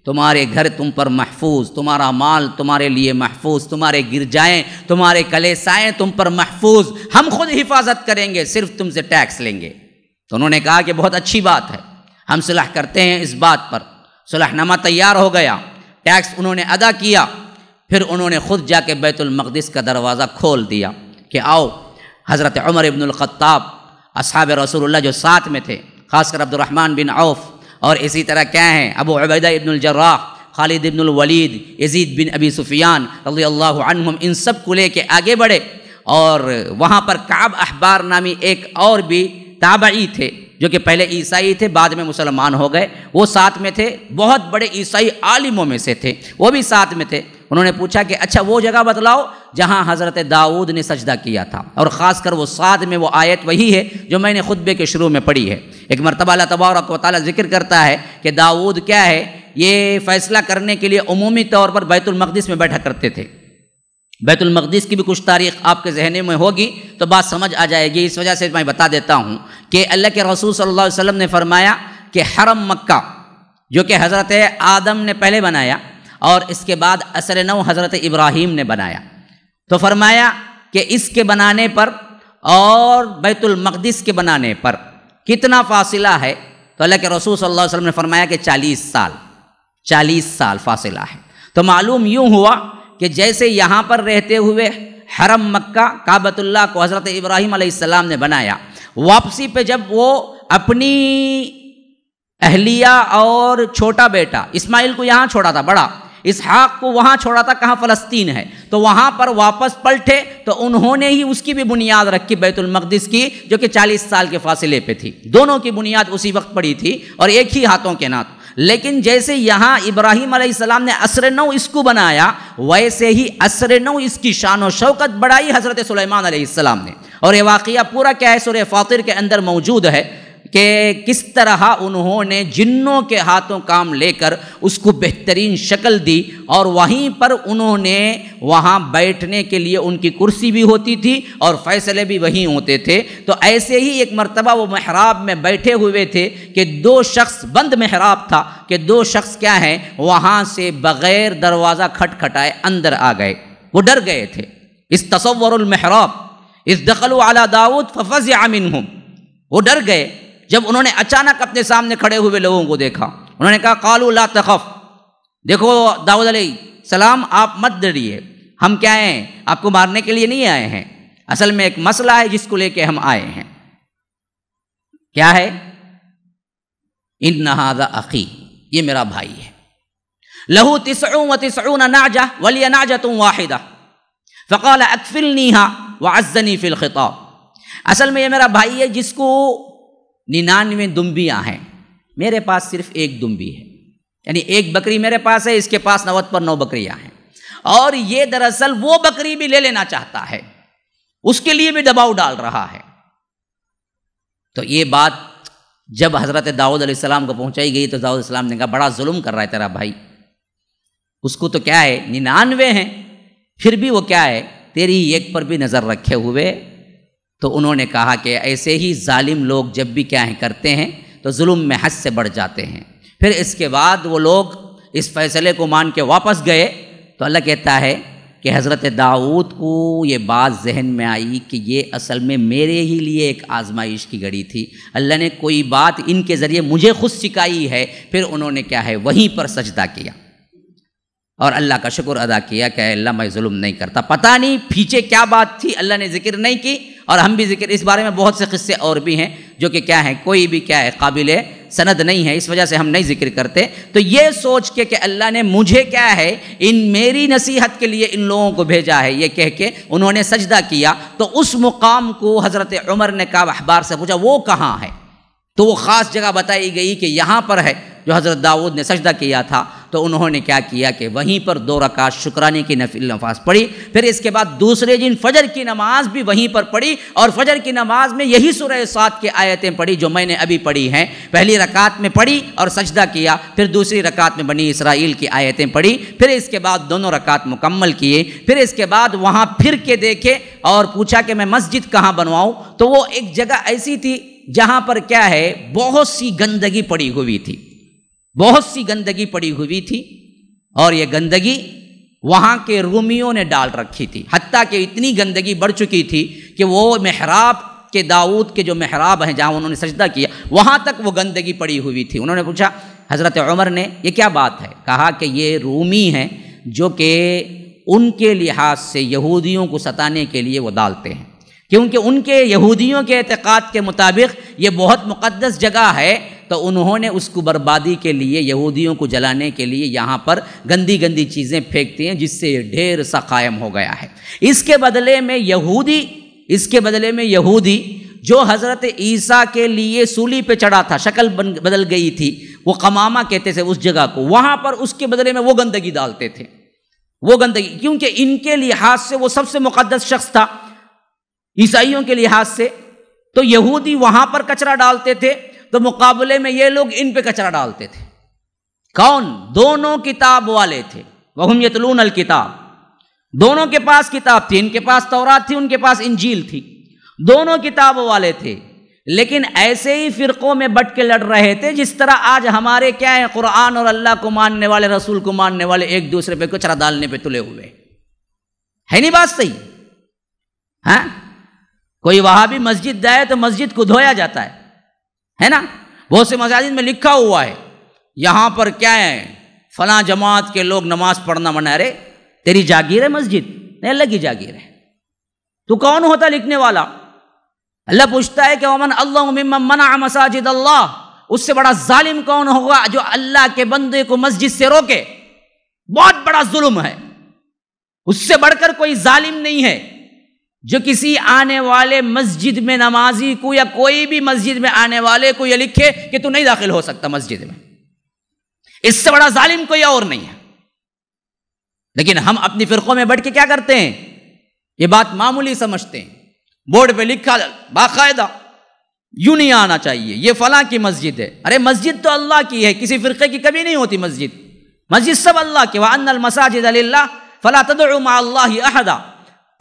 A: तुम्हारे घर तुम पर महफूज तुम्हारा माल तुम्हारे लिए महफूज तुम्हारे जाएँ तुम्हारे कलेसाएँ तुम पर महफूज हम खुद हिफाजत करेंगे सिर्फ तुमसे टैक्स लेंगे तो उन्होंने कहा कि बहुत अच्छी बात है हम सुलह करते हैं इस बात पर सुलहनामा तैयार हो गया टैक्स उन्होंने अदा किया फिर उन्होंने खुद जाके बैतुलमक़दस का दरवाज़ा खोल दिया कि आओ हज़रत उमर इब्नख़ाब असाब रसूल जो साथ में थे ख़ासकर अब्दुलरहमान बिन औफ़ और इसी तरह क्या है Abu Ubaida Jarrah Khalid ibn Walid Yazid bin Abi Sufyan रली अल्लाम इन सब को ले आगे बढ़े और वहाँ पर काब अहबार नामी एक और भी ताबई थे जो कि पहले ईसाई थे बाद में मुसलमान हो गए वो साथ में थे बहुत बड़े ईसाई आलिमों में से थे वो भी साथ में थे उन्होंने पूछा कि अच्छा वो जगह बतलाओ जहाँ हज़रत दाऊद ने सजदा किया था और ख़ास कर वो साद में वो आयत वही है जो मैंने खुतबे के शुरू में पढ़ी है एक मरतबा अल्लाह तबारक वाली जिक्र करता है कि दाऊद क्या है ये फ़ैसला करने के लिए अमूमी तौर पर बैतुलमक़दस में बैठा करते थे बैतुलमक़दस की भी कुछ तारीख आपके जहने में होगी तो बात समझ आ जाएगी इस वजह से मैं बता देता हूँ कि अल्लाह के रसूल सल्लल्लाहु अलैहि वसल्लम ने फरमाया कि हरम मक्का जो कि हज़रत आदम ने पहले बनाया और इसके बाद असर नौ हज़रत इब्राहीम ने बनाया तो फरमाया कि इसके बनाने पर और बैतुलमकदस के बनाने पर कितना फासिला है तो अल्लाह के रसूल सल्लल्लाहु अलैहि वसल्लम ने फरमाया कि चालीस साल चालीस साल फासिला है तो मालूम यूँ हुआ कि जैसे यहाँ पर रहते हुए हरम मक्का काबतुल्ला को हज़रत इब्राहीम आसमाम ने बनाया वापसी पे जब वो अपनी अहलिया और छोटा बेटा इस्माइल को यहाँ छोड़ा था बड़ा इसहाक को वहाँ छोड़ा था कहाँ फ़लस्तीन है तो वहाँ पर वापस पलटे तो उन्होंने ही उसकी भी बुनियाद रखी बैतुलमकदस की जो कि चालीस साल के फासिले पर थी दोनों की बुनियाद उसी वक्त पड़ी थी और एक ही हाथों के नाथ लेकिन जैसे यहाँ इब्राहिम सलाम ने असर नौ इसको बनाया वैसे ही असर नौ इसकी शान व शौकत बढ़ाई हज़रत सलेमान ने और ये वाक़ पूरा क्या है सुर फ़ातिर के अंदर मौजूद है कि किस तरह उन्होंने जिन्नों के हाथों काम लेकर उसको बेहतरीन शक्ल दी और वहीं पर उन्होंने वहाँ बैठने के लिए उनकी कुर्सी भी होती थी और फैसले भी वहीं होते थे तो ऐसे ही एक मरतबा वो महराब में बैठे हुए थे कि दो शख्स बंद महराब था कि दो शख्स क्या हैं वहाँ से बग़ैर दरवाज़ा खटखटाए अंदर आ गए वो डर गए थे इस महराब इस दखल अला दाऊद फफज आमिन वो डर गए जब उन्होंने अचानक अपने सामने खड़े हुए लोगों को देखा उन्होंने कहा कालू ला तखफ देखो दाऊद सलाम आप मत डरिए हम क्या हैं आपको मारने के लिए नहीं आए हैं असल में एक मसला है जिसको लेके हम आए हैं क्या है इन नहादा अखी ये मेरा भाई है लहू तिसऊ व तिसऊ नाजा वली नाजा तुम वाहिदा फ़काल अकफिल नीहा व अज़नी फ़िल ख़िताब असल में ये मेरा भाई है जिसको निन्यानवे दुम्बियाँ हैं मेरे पास सिर्फ एक दुम्बी है यानी एक बकरी मेरे पास है इसके पास नवत पर नौ बकरियाँ हैं और ये दरअसल वो बकरी भी ले लेना चाहता है उसके लिए भी दबाव डाल रहा है तो ये बात जब हज़रत दाऊद सलाम को पहुंचाई गई तो दाऊद इस्लाम ने कहा बड़ा जुल्म कर रहा है तेरा भाई उसको तो क्या है निन्यानवे हैं फिर भी वो क्या है तेरी एक पर भी नज़र रखे हुए तो उन्होंने कहा कि ऐसे ही जालिम लोग जब भी क्या है करते हैं तो जुल्म में हद से बढ़ जाते हैं फिर इसके बाद वो लोग इस फैसले को मान के वापस गए तो अल्लाह कहता है कि हज़रत दाऊद को ये बात जहन में आई कि ये असल में मेरे ही लिए एक आजमाइश की घड़ी थी अल्लाह ने कोई बात इनके ज़रिए मुझे खुद सिखाई है फिर उन्होंने क्या है वहीं पर सजदा किया और अल्लाह का शुक्र अदा किया कि अल्लाह मैं जुल्म नहीं करता पता नहीं पीछे क्या बात थी अल्लाह ने जिक्र नहीं की और हम भी जिक्र इस बारे में बहुत से किस्से और भी हैं जो कि क्या है कोई भी क्या है काबिल सनद नहीं है इस वजह से हम नहीं जिक्र करते तो ये सोच के कि अल्लाह ने मुझे क्या है इन मेरी नसीहत के लिए इन लोगों को भेजा है ये कह के उन्होंने सजदा किया तो उस मुकाम को हज़रत उमर ने कहा अखबार से पूछा वो कहाँ है तो वो ख़ास जगह बताई गई कि यहाँ पर है जो हज़रत दाऊद ने सजदा किया था तो उन्होंने क्या किया कि वहीं पर दो रका शुक्राने की नफिल नफाज पढ़ी फिर इसके बाद दूसरे दिन फजर की नमाज भी वहीं पर पढ़ी और फजर की नमाज में यही सुरह सात की आयतें पढ़ी जो मैंने अभी पढ़ी हैं पहली रकात में पढ़ी और सजदा किया फिर दूसरी रकात में बनी इसराइल की आयतें पढ़ी फिर इसके बाद दोनों रकात मुकम्मल किए फिर इसके बाद वहाँ फिर के देखे और पूछा कि मैं मस्जिद कहाँ बनवाऊँ तो वो एक जगह ऐसी थी जहाँ पर क्या है बहुत सी गंदगी पड़ी हुई थी बहुत सी गंदगी पड़ी हुई थी और यह गंदगी वहाँ के रूमियों ने डाल रखी थी हती कि इतनी गंदगी बढ़ चुकी थी कि वो महराब के दाऊद के जो महराब हैं जहाँ उन्होंने सजदा किया वहाँ तक वो गंदगी पड़ी हुई थी उन्होंने पूछा हज़रत उमर ने ये क्या बात है कहा कि ये रूमी हैं जो कि उनके लिहाज से यहूदियों को सताने के लिए वो डालते हैं क्योंकि उनके यहूदियों के अतकाद के मुताबिक ये बहुत मुक़दस जगह है तो उन्होंने उसको बर्बादी के लिए यहूदियों को जलाने के लिए यहाँ पर गंदी गंदी चीज़ें फेंकती हैं जिससे ढेर सा कायम हो गया है इसके बदले में यहूदी इसके बदले में यहूदी जो हज़रत ईसा के लिए सूली पे चढ़ा था शक्ल बदल गई थी वो कमामा कहते थे उस जगह को वहाँ पर उसके बदले में वो गंदगी डालते थे वो गंदगी क्योंकि इनके लिहाज से वो सबसे मुकदस शख्स था ईसाइयों के लिहाज से तो यहूदी वहाँ पर कचरा डालते थे तो मुकाबले में ये लोग इन पे कचरा डालते थे कौन दोनों किताब वाले थे वहम यतलून अल किताब दोनों के पास किताब थी इनके पास तौरात थी उनके पास इंजील थी दोनों किताब वाले थे लेकिन ऐसे ही फ़िरक़ों में बट के लड़ रहे थे जिस तरह आज हमारे क्या है कुरान और अल्लाह को मानने वाले रसूल को मानने वाले एक दूसरे पे कचरा डालने पे तुले हुए है नहीं बात सही है हाँ? कोई वहां भी मस्जिद जाए तो मस्जिद को धोया जाता है है ना बहुत से मसाजिद में लिखा हुआ है यहां पर क्या है फला जमात के लोग नमाज पढ़ना मना रहे तेरी जागीर है मस्जिद नहीं अल्लाह की जागीर है तू कौन होता लिखने वाला अल्लाह पूछता है कि ओमन अल्लाह मना मसाजिद अल्लाह उससे बड़ा जालिम कौन होगा जो अल्लाह के बंदे को मस्जिद से रोके बहुत बड़ा जुल्म है उससे बढ़कर कोई जालिम नहीं है जो किसी आने वाले मस्जिद में नमाजी को या कोई भी मस्जिद में आने वाले को यह लिखे कि तू नहीं दाखिल हो सकता मस्जिद में इससे बड़ा जालिम कोई और नहीं है लेकिन हम अपनी फिरकों में बैठ के क्या करते हैं ये बात मामूली समझते हैं बोर्ड पे लिखा बाकायदा यूं नहीं आना चाहिए ये फलां की मस्जिद है अरे मस्जिद तो अल्लाह की है किसी फिरके की कभी नहीं होती मस्जिद मस्जिद सब अल्लाह की अन मसाजिद फला तदमा अल्लाह अहदा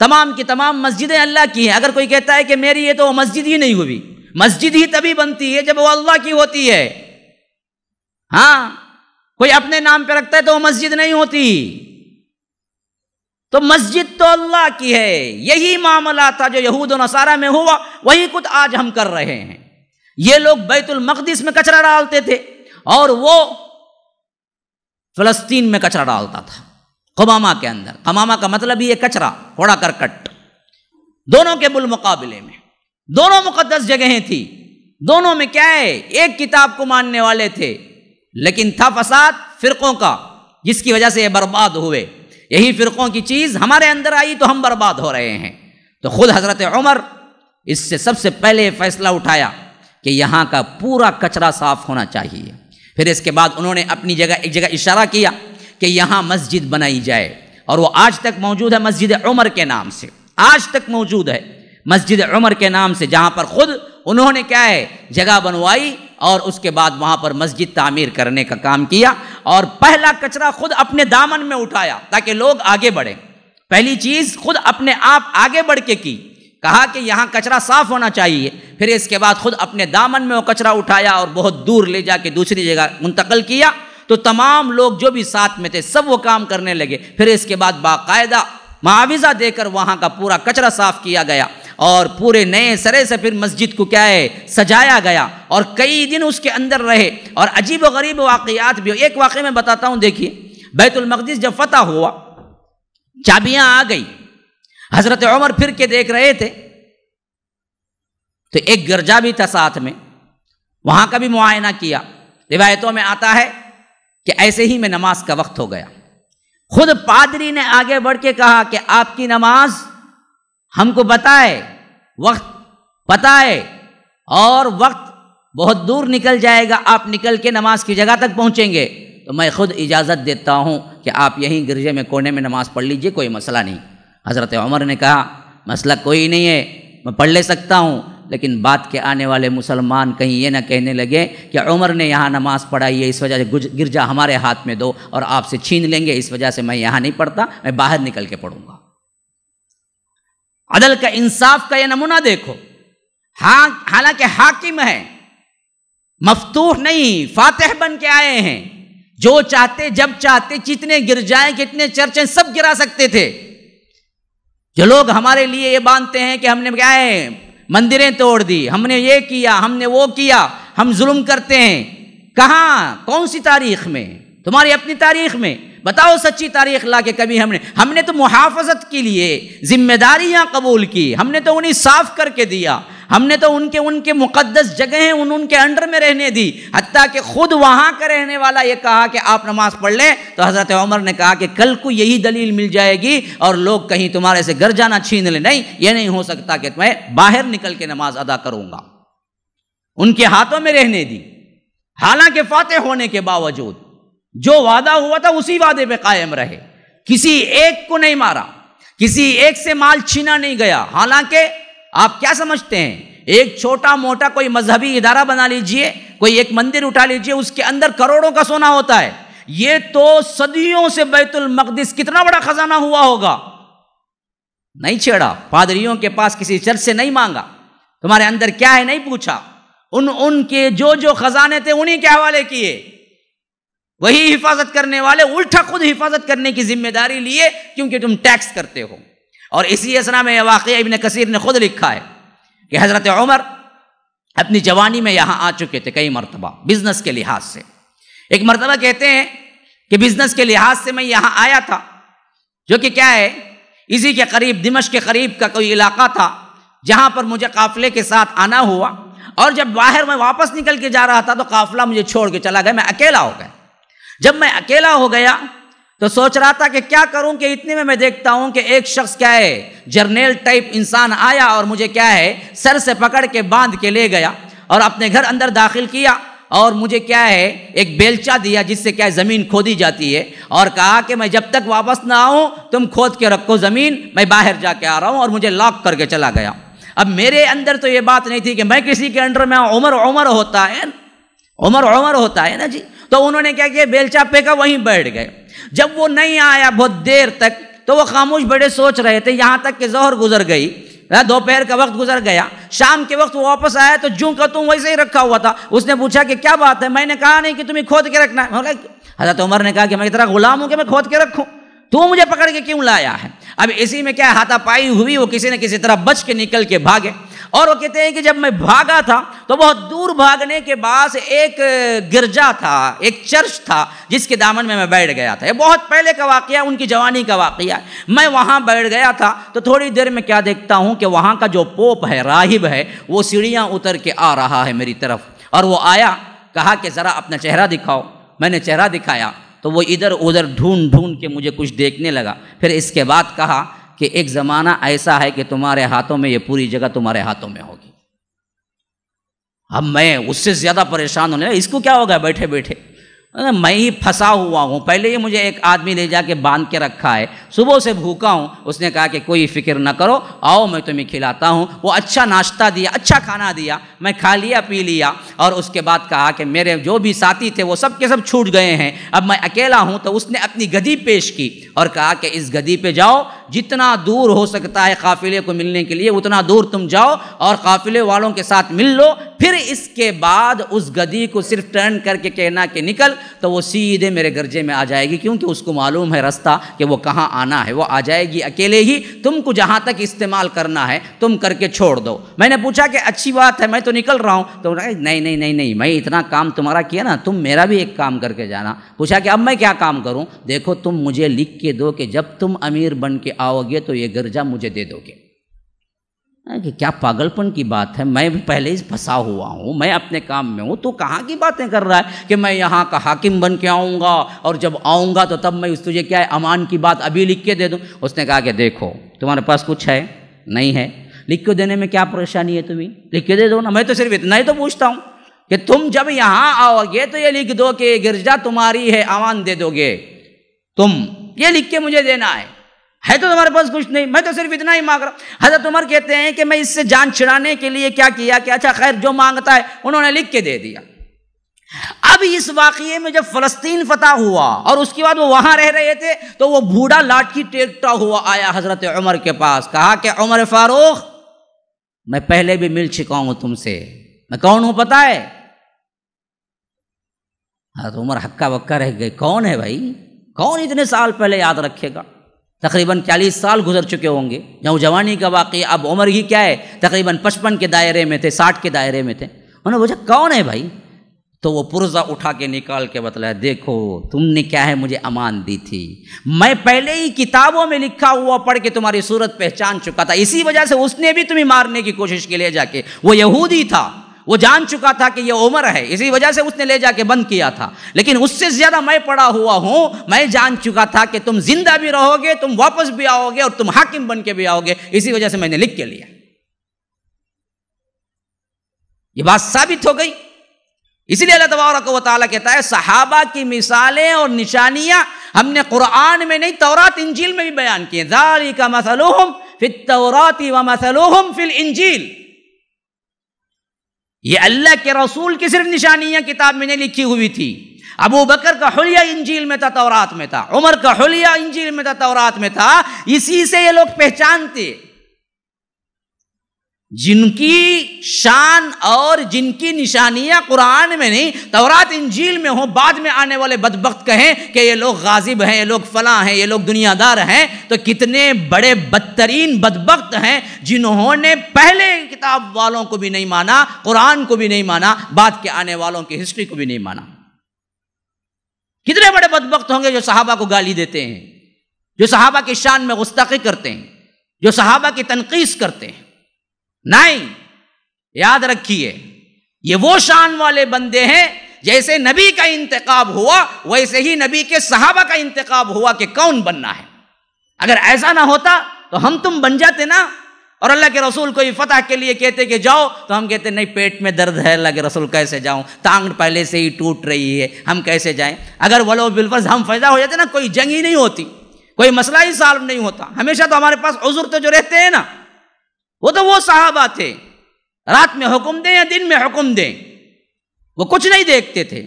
A: तमाम की तमाम मस्जिदें अल्लाह की हैं अगर कोई कहता है कि मेरी ये तो मस्जिद ही नहीं हुई मस्जिद ही तभी बनती है जब वो अल्लाह की होती है हाँ कोई अपने नाम पे रखता है तो वो मस्जिद नहीं होती तो मस्जिद तो अल्लाह की है यही मामला था जो यहूद और नसारा में हुआ वही कुछ आज हम कर रहे हैं ये लोग बैतुल मकदस में कचरा डालते थे और वो फलस्तीन में कचरा डालता था कमामा के अंदर कमामा का मतलब ही है कचरा कोड़ा करकट दोनों के बुल मुकाबले में दोनों मुकदस जगहें थी दोनों में क्या है एक किताब को मानने वाले थे लेकिन था फसाद फिरकों का जिसकी वजह से ये बर्बाद हुए यही फिरकों की चीज़ हमारे अंदर आई तो हम बर्बाद हो रहे हैं तो खुद हज़रत उमर इससे सबसे पहले फैसला उठाया कि यहां का पूरा कचरा साफ होना चाहिए फिर इसके बाद उन्होंने अपनी जगह एक जगह इशारा किया कि यहाँ मस्जिद बनाई जाए और वो आज तक मौजूद है मस्जिद उमर के नाम से आज तक मौजूद है मस्जिद उमर के नाम से जहाँ पर खुद उन्होंने क्या है जगह बनवाई और उसके बाद वहाँ पर मस्जिद तामीर करने का काम किया और पहला कचरा खुद अपने दामन में उठाया ताकि लोग आगे बढ़ें पहली चीज़ खुद अपने आप आगे बढ़ के की कहा कि यहाँ कचरा साफ होना चाहिए फिर इसके बाद खुद अपने दामन में वो कचरा उठाया और बहुत दूर ले जाके दूसरी जगह मुंतकल किया तो तमाम लोग जो भी साथ में थे सब वो काम करने लगे फिर इसके बाद बाकायदा मुआवजा देकर वहाँ का पूरा कचरा साफ किया गया और पूरे नए सरे से फिर मस्जिद को क्या है सजाया गया और कई दिन उसके अंदर रहे और अजीब गरीब वाकयात भी एक वाक़े में बताता हूँ देखिए बैतुलमकदस जब फतह हुआ चाबियाँ आ गई हज़रत उमर फिर के देख रहे थे तो एक गरजा भी था साथ में वहाँ का भी मुआयना किया रिवायतों में आता है कि ऐसे ही में नमाज का वक्त हो गया खुद पादरी ने आगे बढ़ के कहा कि आपकी नमाज हमको बताए वक्त बताए और वक्त बहुत दूर निकल जाएगा आप निकल के नमाज की जगह तक पहुंचेंगे तो मैं खुद इजाज़त देता हूं कि आप यहीं गिरजे में कोने में नमाज पढ़ लीजिए कोई मसला नहीं हज़रत उमर ने कहा मसला कोई नहीं है मैं पढ़ ले सकता हूं लेकिन बात के आने वाले मुसलमान कहीं ये ना कहने लगे कि उमर ने यहाँ नमाज़ पढ़ाई है इस वजह से गिरजा हमारे हाथ में दो और आपसे छीन लेंगे इस वजह से मैं यहाँ नहीं पढ़ता मैं बाहर निकल के पढ़ूंगा अदल का इंसाफ का यह नमूना देखो हाँ हालांकि हाकिम है मफतूह नहीं फातह बन के आए हैं जो चाहते जब चाहते जितने जाए कितने चर्चें सब गिरा सकते थे जो लोग हमारे लिए ये बांधते हैं कि हमने क्या है मंदिरें तोड़ दी हमने ये किया हमने वो किया हम जुल्म करते हैं कहाँ कौन सी तारीख में तुम्हारी अपनी तारीख में बताओ सच्ची तारीख ला के कभी हमने हमने तो मुहाफजत के लिए जिम्मेदारियां कबूल की हमने तो उन्हें साफ करके दिया हमने तो उनके उनके मुकद्दस जगह हैं उन उनके अंडर में रहने दी हती कि खुद वहाँ का रहने वाला ये कहा कि आप नमाज़ पढ़ लें तो हज़रत उमर ने कहा कि कल को यही दलील मिल जाएगी और लोग कहीं तुम्हारे से घर जाना छीन ले नहीं ये नहीं हो सकता कि मैं बाहर निकल के नमाज अदा करूँगा उनके हाथों में रहने दी हालांकि फातह होने के बावजूद जो वादा हुआ था उसी वादे पे कायम रहे किसी एक को नहीं मारा किसी एक से माल छीना नहीं गया हालांकि आप क्या समझते हैं एक छोटा मोटा कोई मजहबी इदारा बना लीजिए कोई एक मंदिर उठा लीजिए उसके अंदर करोड़ों का सोना होता है ये तो सदियों से बैतुल मकदस कितना बड़ा खजाना हुआ होगा नहीं छेड़ा पादरियों के पास किसी चर्च से नहीं मांगा तुम्हारे अंदर क्या है नहीं पूछा उन उनके जो जो खजाने थे उन्हीं के हवाले किए वही हिफाजत करने वाले उल्टा खुद हिफाजत करने की जिम्मेदारी लिए क्योंकि तुम टैक्स करते हो और इसी असना में वाक़ इबन कसीर ने ख़ुद लिखा है कि हज़रत उमर अपनी जवानी में यहाँ आ चुके थे कई मरतबा बिज़नेस के लिहाज से एक मरतबा कहते हैं कि बिज़नेस के लिहाज से मैं यहाँ आया था जो कि क्या है इसी के करीब दिमश के करीब का कोई इलाका था जहाँ पर मुझे काफ़िले के साथ आना हुआ और जब बाहर मैं वापस निकल के जा रहा था तो काफ़िला मुझे छोड़ के चला गया मैं अकेला हो गया जब मैं अकेला हो गया तो सोच रहा था कि क्या करूं कि इतने में मैं देखता हूं कि एक शख्स क्या है जर्नेल टाइप इंसान आया और मुझे क्या है सर से पकड़ के बांध के ले गया और अपने घर अंदर दाखिल किया और मुझे क्या है एक बेलचा दिया जिससे क्या ज़मीन खोदी जाती है और कहा कि मैं जब तक वापस ना आऊँ तुम खोद के रखो ज़मीन मैं बाहर जाके आ रहा हूँ और मुझे लॉक करके चला गया अब मेरे अंदर तो ये बात नहीं थी कि मैं किसी के अंडर में उमर उमर होता है उमर उमर होता है ना जी तो उन्होंने क्या किया बेलचा पे का वहीं बैठ गए जब वो नहीं आया बहुत देर तक तो वो खामोश बड़े सोच रहे थे यहाँ तक कि जहर गुजर गई हाँ, दोपहर का वक्त गुजर गया शाम के वक्त वो वापस आया तो जूं का तुम वैसे ही रखा हुआ था उसने पूछा कि क्या बात है मैंने कहा नहीं कि तुम्हें खोद के रखना है हजरत उमर ने कहा कि मैं इतना गुलाम हूँ कि मैं खोद के रखूँ तू मुझे पकड़ के क्यों लाया है अब इसी में क्या हाथापाई हुई वो किसी न किसी तरह बच के निकल के भागे और वो कहते हैं कि जब मैं भागा था तो बहुत दूर भागने के बाद एक गिरजा था एक चर्च था जिसके दामन में मैं बैठ गया था ये बहुत पहले का वाक़ उनकी जवानी का वाक़ है मैं वहाँ बैठ गया था तो थोड़ी देर में क्या देखता हूँ कि वहाँ का जो पोप है राहिब है वो सीढ़ियाँ उतर के आ रहा है मेरी तरफ और वो आया कहा कि ज़रा अपना चेहरा दिखाओ मैंने चेहरा दिखाया तो वो इधर उधर ढूंढ ढूंढ के मुझे कुछ देखने लगा फिर इसके बाद कहा कि एक ज़माना ऐसा है कि तुम्हारे हाथों में ये पूरी जगह तुम्हारे हाथों में होगी अब मैं उससे ज़्यादा परेशान होने इसको क्या होगा बैठे बैठे मैं ही फंसा हुआ हूँ पहले ही मुझे एक आदमी ले जाके बांध के रखा है सुबह से भूखा हूँ उसने कहा कि कोई फिक्र ना करो आओ मैं तुम्हें खिलाता हूँ वो अच्छा नाश्ता दिया अच्छा खाना दिया मैं खा लिया पी लिया और उसके बाद कहा कि मेरे जो भी साथी थे वो सब के सब छूट गए हैं अब मैं अकेला हूँ तो उसने अपनी गदी पेश की और कहा कि इस गदी पर जाओ जितना दूर हो सकता है काफिले को मिलने के लिए उतना दूर तुम जाओ और काफिले वालों के साथ मिल लो फिर इसके बाद उस गदी को सिर्फ टर्न करके कहना कि निकल तो वो सीधे मेरे गर्जे में आ जाएगी क्योंकि उसको मालूम है रास्ता कि वो कहाँ आना है वो आ जाएगी अकेले ही तुमको जहाँ तक इस्तेमाल करना है तुम करके छोड़ दो मैंने पूछा कि अच्छी बात है मैं तो निकल रहा हूँ तो नहीं नहीं नहीं नहीं मैं इतना काम तुम्हारा किया ना तुम मेरा भी एक काम करके जाना पूछा कि अब मैं क्या काम करूँ देखो तुम मुझे लिख के दो कि जब तुम अमीर बन के आओगे तो ये गर्जा मुझे दे दोगे कि क्या पागलपन की बात है मैं भी पहले ही फंसा हुआ हूँ मैं अपने काम में हूँ तो कहाँ की बातें कर रहा है कि मैं यहाँ का हाकिम बन के आऊँगा और जब आऊँगा तो तब मैं उस तुझे क्या है अमान की बात अभी लिख के दे दूँ उसने कहा कि देखो तुम्हारे पास कुछ है नहीं है लिख के देने में क्या परेशानी है तुम्हें लिख के दे दो ना मैं तो सिर्फ इतना ही तो पूछता हूँ कि तुम जब यहाँ आओगे तो ये लिख दो कि गिरजा तुम्हारी है अमान दे दोगे तुम ये लिख के मुझे देना है है तो तुम्हारे पास कुछ नहीं मैं तो सिर्फ इतना ही मांग रहा हजरत उमर कहते हैं कि मैं इससे जान छिड़ाने के लिए क्या किया कि अच्छा खैर जो मांगता है उन्होंने लिख के दे दिया अब इस वाकये में जब फ़लस्तीन फतेह हुआ और उसके बाद वो वहां रह रहे थे तो वो बूढ़ा लाठी टेकता हुआ आया हज़रत उमर के पास कहा कि उमर फारूक मैं पहले भी मिल चुका हूं तुमसे मैं कौन हूं पता है हजरत उमर हक्का बक्का रह गए कौन है भाई कौन इतने साल पहले याद रखेगा तकरीबन चालीस साल गुजर चुके होंगे नौजवानी का वाक़ अब उम्र ही क्या है तकरीबन पचपन के दायरे में थे साठ के दायरे में थे उन्होंने पूछा कौन है भाई तो वो पुर्जा उठा के निकाल के बतलाया देखो तुमने क्या है मुझे अमान दी थी मैं पहले ही किताबों में लिखा हुआ पढ़ के तुम्हारी सूरत पहचान चुका था इसी वजह से उसने भी तुम्हें मारने की कोशिश के लिए जाके वो यहूदी था वो जान चुका था कि ये उम्र है इसी वजह से उसने ले जाके बंद किया था लेकिन उससे ज़्यादा मैं पड़ा हुआ हूं मैं जान चुका था कि तुम जिंदा भी रहोगे तुम वापस भी आओगे और तुम हाकिम बन के भी आओगे इसी वजह से मैंने लिख के लिया ये बात साबित हो गई इसलिए अल्लाह तबारक वाली कहता है सहाबा की मिसालें और निशानियां हमने कुरान में नहीं तौरात इंजील में भी बयान किए जारी का मसलूम फिर तौराती व मसलूम फिल इंजील ये अल्लाह के रसूल की सिर्फ निशानियाँ किताब में नहीं लिखी हुई थी अबू बकर का हलिया इंजील में था तौरात में था उमर का हलिया इंजील में था तौरात में था इसी से ये लोग पहचानते जिनकी शान और जिनकी निशानियां कुरान में नहीं तौरात इंजील में हो बाद में आने वाले बदबक कहें कि ये लोग गाजिब हैं ये लोग फला हैं ये लोग दुनियादार हैं तो कितने बड़े बदतरीन बदबक हैं जिन्होंने पहले किताब वालों को भी नहीं माना कुरान को भी नहीं माना बाद के आने वालों की हिस्ट्री को भी नहीं माना कितने बड़े बदबक होंगे जो सहाबा को गाली देते हैं जो सहाबा की शान में गुस्ताखी करते हैं जो सहाबा की तनकीस करते हैं नहीं याद रखिए ये वो शान वाले बंदे हैं जैसे नबी का इंतकाब हुआ वैसे ही नबी के सहाबा का इंतकाब हुआ कि कौन बनना है अगर ऐसा ना होता तो हम तुम बन जाते ना और अल्लाह के रसूल को फतह के लिए कहते कि जाओ तो हम कहते नहीं पेट में दर्द है अल्लाह के रसूल कैसे जाऊं तांग पहले से ही टूट रही है हम कैसे जाएं अगर वलो बिलफज हम फैजा हो जाते ना कोई जंग ही नहीं होती कोई मसला ही सॉल्व नहीं होता हमेशा तो हमारे पास उजुर तो जो रहते हैं ना वो तो वो साहबा थे रात में हुक्म दें या दिन में हुक्म दें वो कुछ नहीं देखते थे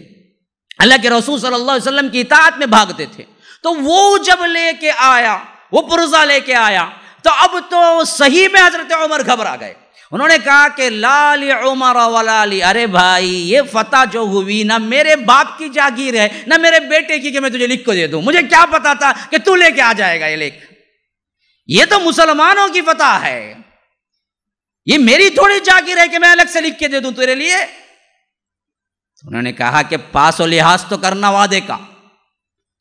A: अल्लाह के रसूल सल्लल्लाहु अलैहि वसल्लम की इतात में भागते थे तो वो जब लेके आया वो पुरजा लेके आया तो अब तो सही में हजरत उमर घबरा गए उन्होंने कहा कि लाल उमर वाली अरे भाई ये फतह जो हुई ना मेरे बाप की जागीर है ना मेरे बेटे की कि मैं तुझे लिख को दे दूं मुझे क्या पता था कि तू लेके आ जाएगा ये लेख ये तो मुसलमानों की फतह है ये मेरी थोड़ी जागीर है कि मैं अलग से लिख के दे दूं तेरे लिए तो उन्होंने कहा कि पास और लिहाज तो करना वादे का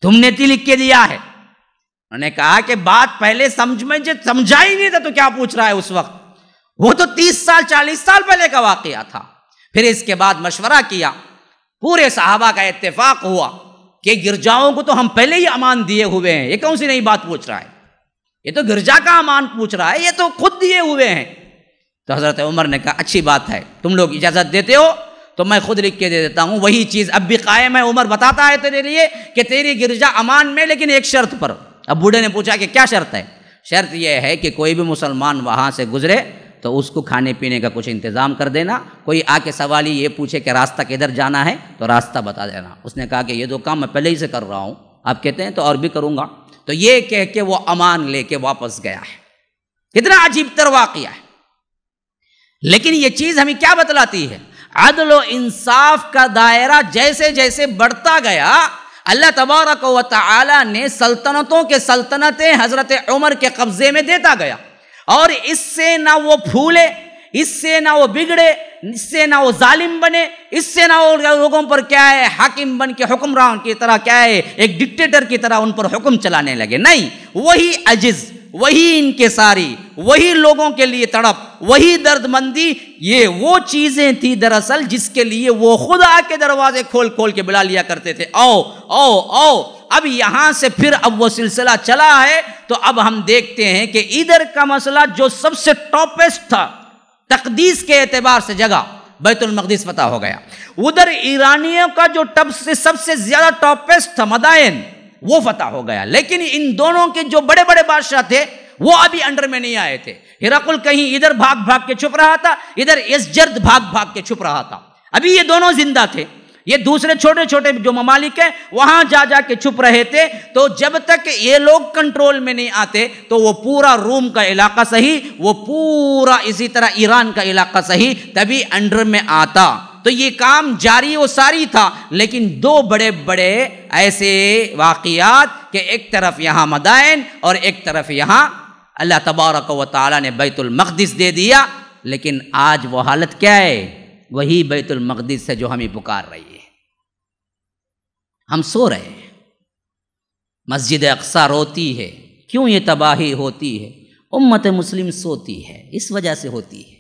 A: तुमने ती लिख के दिया है उन्होंने कहा कि बात पहले समझ में जो समझा ही नहीं था तो क्या पूछ रहा है उस वक्त वो तो तीस साल चालीस साल पहले का वाकया था फिर इसके बाद मशवरा किया पूरे साहबा का इत्तेफाक हुआ कि गिरजाओं को तो हम पहले ही अमान दिए हुए हैं ये कौन सी नई बात पूछ रहा है ये तो गिरजा का अमान पूछ रहा है ये तो खुद दिए हुए हैं तो हज़रत उमर ने कहा अच्छी बात है तुम लोग इजाज़त देते हो तो मैं खुद लिख के दे देता हूँ वही चीज़ अब भी कायम है उमर बताता है तेरे लिए कि तेरी गिरजा अमान में लेकिन एक शर्त पर अब बूढ़े ने पूछा कि क्या शर्त है शर्त यह है कि कोई भी मुसलमान वहाँ से गुजरे तो उसको खाने पीने का कुछ इंतज़ाम कर देना कोई आके सवाल ही ये पूछे कि रास्ता किधर जाना है तो रास्ता बता देना उसने कहा कि ये दो तो काम मैं पहले ही से कर रहा हूँ आप कहते हैं तो और भी करूँगा तो ये कह के वो अमान लेके वापस गया है कितना अजीब तर वाक़ है लेकिन ये चीज़ हमें क्या बतलाती है अदल इंसाफ का दायरा जैसे जैसे बढ़ता गया अल्लाह तबारक व तआला ने सल्तनतों के सल्तनतें हज़रत उमर के कब्ज़े में देता गया और इससे ना वो फूले इससे ना वो बिगड़े इससे ना वो जालिम बने इससे ना वो लोगों पर क्या है हाकिम बन के हुक्मरान की तरह क्या है एक डिक्टेटर की तरह उन पर हुक्म चलाने लगे नहीं वही अजीज़ वही इनके सारी वही लोगों के लिए तड़प वही दर्दमंदी ये वो चीज़ें थी दरअसल जिसके लिए वो खुद आके दरवाजे खोल खोल के बुला लिया करते थे आओ आओ आओ अब यहां से फिर अब वो सिलसिला चला है तो अब हम देखते हैं कि इधर का मसला जो सबसे टॉपेस्ट था तकदीस के एतबार से जगह बैतुलमकदीस पता हो गया उधर ईरानियों का जो टब से सबसे ज़्यादा टॉपेस्ट था मदायन वो फतेह हो गया लेकिन इन दोनों के जो बड़े बड़े बादशाह थे वो अभी अंडर में नहीं आए थे हिराकुल कहीं इधर भाग भाग के छुप रहा था इधर इस जर्द भाग भाग के छुप रहा था अभी ये दोनों जिंदा थे ये दूसरे छोटे छोटे जो ममालिक हैं वहां जा जा के छुप रहे थे तो जब तक ये लोग कंट्रोल में नहीं आते तो वो पूरा रोम का इलाका सही वो पूरा इसी तरह ईरान का इलाका सही तभी अंडर में आता तो ये काम जारी व सारी था लेकिन दो बड़े बड़े ऐसे वाकियात के एक तरफ यहाँ मदाइन और एक तरफ यहाँ अल्लाह तबारक व ताली ने बैतुलमक़दस दे दिया लेकिन आज वो हालत क्या है वही बैतुलमक़दस से जो हमें पुकार रही है हम सो रहे हैं मस्जिद अक्सा रोती है क्यों ये तबाही होती है उम्मत मुस्लिम सोती है इस वजह से होती है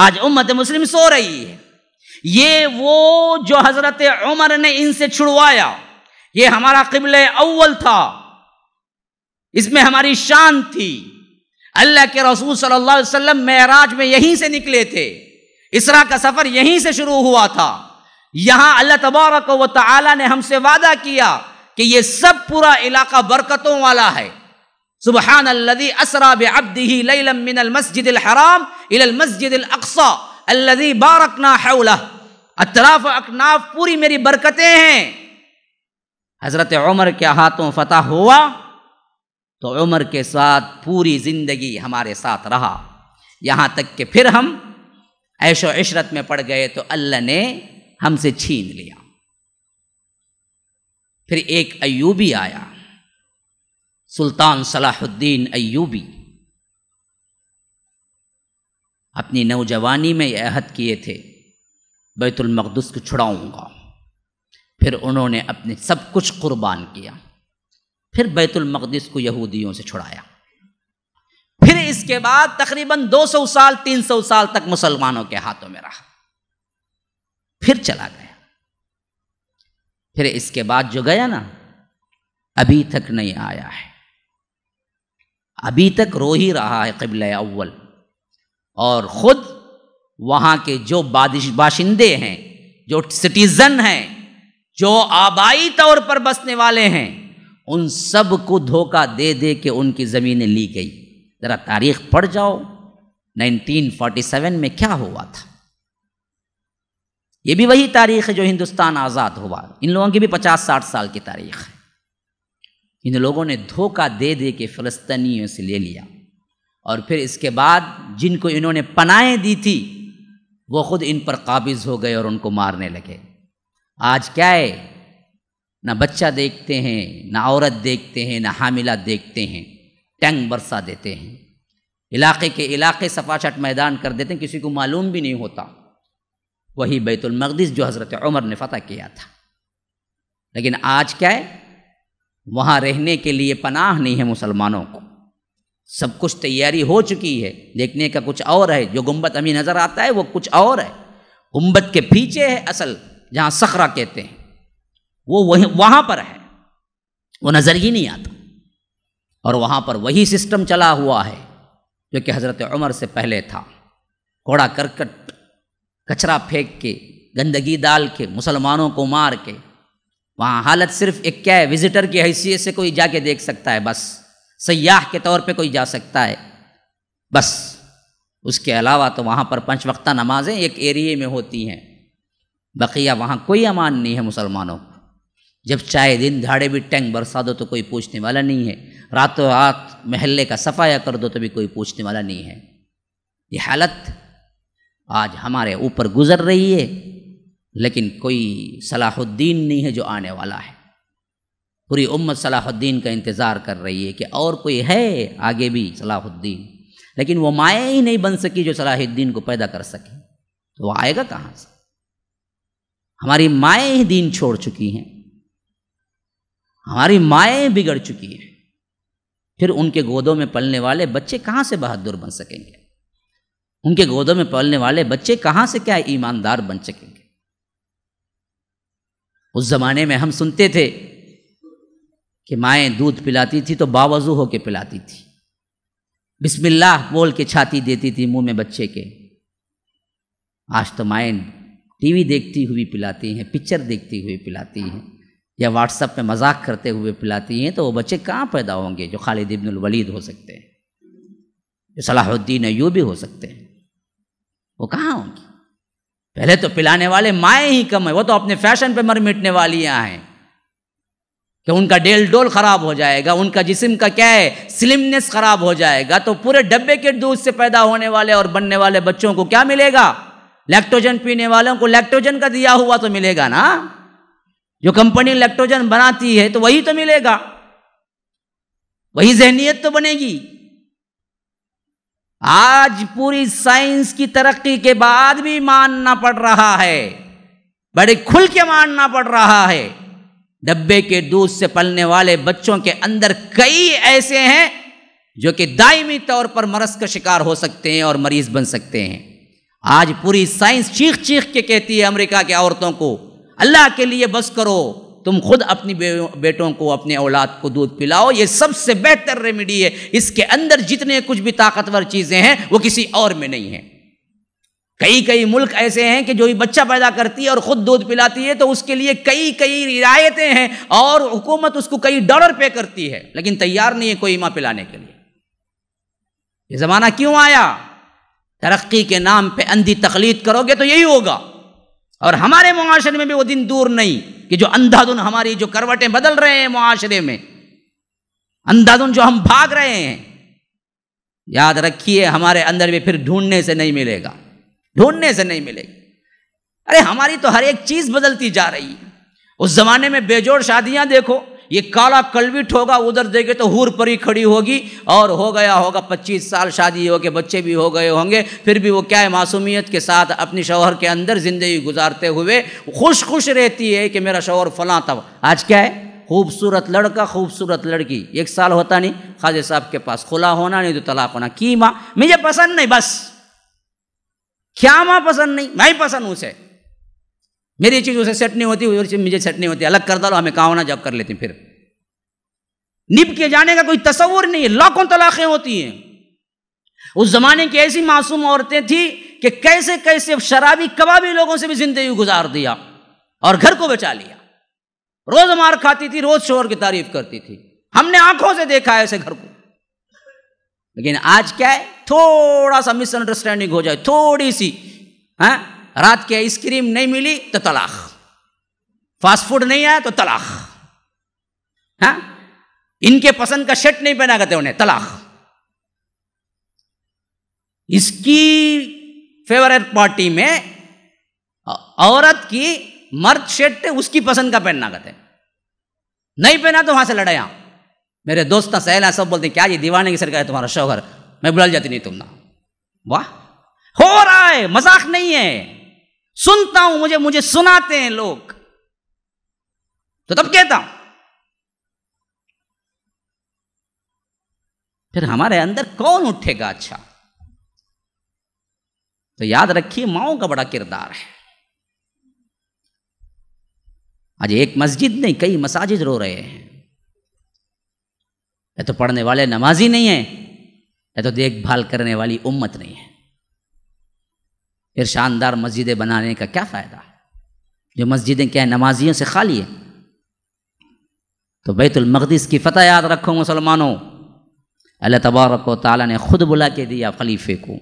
A: आज उम्मत मुस्लिम सो रही है ये वो जो हजरत उमर ने इनसे छुड़वाया ये हमारा किबल अव्वल था इसमें हमारी शान थी अल्लाह के रसूल सल्लल्लाहु अलैहि वसल्लम महराज में यहीं से निकले थे इसरा का सफ़र यहीं से शुरू हुआ था यहाँ अल्लाह तबारक व ताली ने हमसे वादा किया कि ये सब पूरा इलाका बरकतों वाला है सुबहान अल्लदी असरा बब्दी लैलम मिनल मस्जिद हराम इलल मस्जिद अक्सा अल्लदी बारकना हौला अतराफ अकनाफ पूरी मेरी बरकतें हैं हज़रत उमर के हाथों फतह हुआ तो उमर के साथ पूरी ज़िंदगी हमारे साथ रहा यहाँ तक कि फिर हम ऐशो इशरत में पड़ गए तो अल्लाह ने हमसे छीन लिया फिर एक अयूबी आया सुल्तान सलाहुद्दीन अयूबी अपनी नौजवानी में यह अहद किए थे बैतुलमकदस को छुड़ाऊँगा फिर उन्होंने अपने सब कुछ कुर्बान किया फिर बैतुलमकदस को यहूदियों से छुड़ाया फिर इसके बाद तकरीबन 200 साल 300 साल तक मुसलमानों के हाथों में रहा फिर चला गया फिर इसके बाद जो गया ना अभी तक नहीं आया है अभी तक रो ही रहा है कबल अव्वल और ख़ुद वहाँ के जो बादश बाशिंदे हैं जो सिटीज़न हैं जो आबाई तौर पर बसने वाले हैं उन सब को धोखा दे दे के उनकी ज़मीनें ली गई ज़रा तारीख पढ़ जाओ 1947 में क्या हुआ था ये भी वही तारीख है जो हिंदुस्तान आज़ाद हुआ इन लोगों की भी 50-60 साल की तारीख है इन लोगों ने धोखा दे दे के फ़लस्तनीों से ले लिया और फिर इसके बाद जिनको इन्होंने पनाहें दी थी वो खुद इन पर काबिज़ हो गए और उनको मारने लगे आज क्या है ना बच्चा देखते हैं ना औरत देखते हैं ना हामिला देखते हैं टंग बरसा देते हैं इलाके के इलाके सफाचट मैदान कर देते हैं किसी को मालूम भी नहीं होता वही बैतुलमकदस जो हज़रत उमर ने फ़तह किया था लेकिन आज क्या है वहाँ रहने के लिए पनाह नहीं है मुसलमानों को सब कुछ तैयारी हो चुकी है देखने का कुछ और है जो गुम्बद हमें नज़र आता है वो कुछ और है गुम्बद के पीछे है असल जहाँ सखरा कहते हैं वो वहीं वहाँ पर है वो नज़र ही नहीं आता और वहाँ पर वही सिस्टम चला हुआ है जो कि हज़रत उमर से पहले था घोड़ा करकट कचरा फेंक के गंदगी डाल के मुसलमानों को मार के वहाँ हालत सिर्फ एक क्या है विजिटर की हैसियत से कोई जाके देख सकता है बस सयाह के तौर पे कोई जा सकता है बस उसके अलावा तो वहाँ पर पंच वक्ता नमाजें एक एरिए में होती हैं बकिया वहाँ कोई अमान नहीं है मुसलमानों को जब चाहे दिन झाड़े भी टैंक बरसा दो तो कोई पूछने वाला नहीं है रातों रात महल्ले का सफाया कर दो तो भी कोई पूछने वाला नहीं है ये हालत आज हमारे ऊपर गुजर रही है लेकिन कोई सलाहुद्दीन नहीं है जो आने वाला है पूरी उम्मत सलाहुद्दीन का इंतज़ार कर रही है कि और कोई है आगे भी सलाहुद्दीन लेकिन वो माया ही नहीं बन सकी जो सलाहुद्दीन को पैदा कर सके तो वह आएगा कहाँ से हमारी माएँ ही दीन छोड़ चुकी हैं हमारी माएँ बिगड़ चुकी हैं फिर उनके गोदों में पलने वाले बच्चे कहाँ से बहादुर बन सकेंगे उनके गोदों में पलने वाले बच्चे कहाँ से क्या ईमानदार बन सकेंगे उस ज़माने में हम सुनते थे कि माएँ दूध पिलाती थी तो बावजू होके पिलाती थी बिस्मिल्लाह बोल के छाती देती थी मुंह में बच्चे के आज तो माएँ टीवी देखती हुई पिलाती हैं पिक्चर देखती हुई पिलाती हैं या व्हाट्सअप में मजाक करते हुए पिलाती हैं तो वो बच्चे कहाँ पैदा होंगे जो खालिद इब्न वलीद हो सकते हैं जो सलाहुद्दीन भी हो सकते हैं वो कहाँ होंगे पहले तो पिलाने वाले माए ही कम है वो तो अपने फैशन पे मर मिटने वाली हैं कि उनका डेल डोल खराब हो जाएगा उनका जिस्म का क्या है स्लिमनेस खराब हो जाएगा तो पूरे डब्बे के दूध से पैदा होने वाले और बनने वाले बच्चों को क्या मिलेगा लैक्टोजन पीने वालों को लैक्टोजन का दिया हुआ तो मिलेगा ना जो कंपनी लैक्टोजन बनाती है तो वही तो मिलेगा वही जहनीत तो बनेगी आज पूरी साइंस की तरक्की के बाद भी मानना पड़ रहा है बड़े खुल के मानना पड़ रहा है डब्बे के दूध से पलने वाले बच्चों के अंदर कई ऐसे हैं जो कि दायमी तौर पर मरस का शिकार हो सकते हैं और मरीज बन सकते हैं आज पूरी साइंस चीख चीख के कहती है अमेरिका के औरतों को अल्लाह के लिए बस करो तुम खुद अपनी बे, बेटों को अपने औलाद को दूध पिलाओ ये सबसे बेहतर रेमेडी है इसके अंदर जितने कुछ भी ताकतवर चीज़ें हैं वो किसी और में नहीं है कई कई मुल्क ऐसे हैं कि जो ये बच्चा पैदा करती है और ख़ुद दूध पिलाती है तो उसके लिए कई कई रियायतें हैं और हुकूमत उसको कई डॉलर पे करती है लेकिन तैयार नहीं है कोई माँ पिलाने के लिए ये ज़माना क्यों आया तरक्की के नाम पे अंधी तकलीद करोगे तो यही होगा और हमारे मुआशरे में भी वो दिन दूर नहीं कि जो अंधाधुन हमारी जो करवटें बदल रहे हैं मुआशरे में अंधाधुन जो हम भाग रहे हैं याद रखिए हमारे अंदर भी फिर ढूंढने से नहीं मिलेगा ढूंढने से नहीं मिलेगा अरे हमारी तो हर एक चीज़ बदलती जा रही है उस ज़माने में बेजोड़ शादियां देखो ये काला कलविट होगा उधर देखे तो हूर परी खड़ी होगी और हो गया होगा पच्चीस साल शादी हो के बच्चे भी हो गए होंगे फिर भी वो क्या है मासूमियत के साथ अपने शोहर के अंदर ज़िंदगी गुजारते हुए खुश खुश रहती है कि मेरा शोहर फलां तब आज क्या है खूबसूरत लड़का खूबसूरत लड़की एक साल होता नहीं खाजे साहब के पास खुला होना नहीं तो तलाक होना की माँ मुझे पसंद नहीं बस क्या माँ पसंद नहीं मैं पसंद उसे मेरी चीज़ उसे सेट नहीं होती उसे मुझे सेट नहीं होती अलग कर डालो हमें कावना जब कर लेते हैं फिर निप के जाने का कोई तस्वुर नहीं है लाखों तलाक़ें होती हैं उस ज़माने की ऐसी मासूम औरतें थी कि कैसे कैसे शराबी कबाबी लोगों से भी ज़िंदगी गुजार दिया और घर को बचा लिया रोज़ मार खाती थी रोज़ शोर की तारीफ करती थी हमने आंखों से देखा है ऐसे घर को लेकिन आज क्या है थोड़ा सा मिसअंडरस्टैंडिंग हो जाए थोड़ी सी है हाँ? रात की आइसक्रीम नहीं मिली तो तलाक फास्ट फूड नहीं आया तो तलाक हाँ इनके पसंद का शर्ट नहीं पहना करते उन्हें तलाक इसकी फेवरेट पार्टी में औरत की मर्द शर्ट उसकी पसंद का पहनना कहते नहीं पहना तो वहां से लड़ाया मेरे दोस्त ना सहला सब बोलते क्या ये दीवाने की सरकार है तुम्हारा शोहर मैं बुला जाती नहीं तुम ना वाह हो रहा है मजाक नहीं है सुनता हूं मुझे मुझे सुनाते हैं लोग तो तब कहता हूं फिर हमारे अंदर कौन उठेगा अच्छा तो याद रखिए माओ का बड़ा किरदार है आज एक मस्जिद नहीं कई मसाजिद रो रहे हैं या तो पढ़ने वाले नमाजी नहीं है या तो देखभाल करने वाली उम्मत नहीं है फिर शानदार मस्जिदें बनाने का क्या फ़ायदा है जो मस्जिदें क्या हैं नमाजियों से खाली है तो बैतुलमक़दस की फ़तह याद रखो मुसलमानों अल्लाह तबारक ताली ने ख़ुद बुला के दिया खलीफे को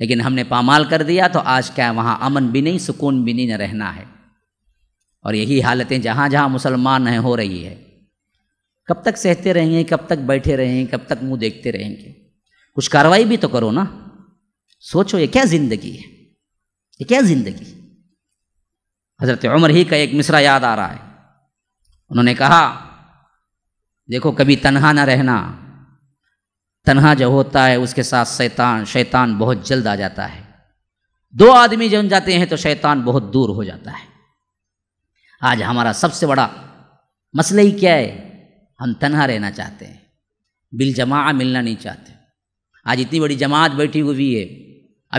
A: लेकिन हमने पामाल कर दिया तो आज क्या है वहाँ अमन भी नहीं सुकून भी नहीं रहना है और यही हालतें जहाँ जहाँ मुसलमान हैं हो रही है कब तक सहते रहेंगे कब तक बैठे रहेंगे कब तक मुंह देखते रहेंगे कुछ कार्रवाई भी तो करो ना सोचो ये क्या ज़िंदगी है ये क्या ज़िंदगी हज़रत उमर ही का एक मिसरा याद आ रहा है उन्होंने कहा देखो कभी तनहा ना रहना तनहा जो होता है उसके साथ शैतान शैतान बहुत जल्द आ जाता है दो आदमी जन जाते हैं तो शैतान बहुत दूर हो जाता है आज हमारा सबसे बड़ा मसला ही क्या है हम तन्हा रहना चाहते हैं बिल जमा मिलना नहीं चाहते आज इतनी बड़ी जमात बैठी हुई है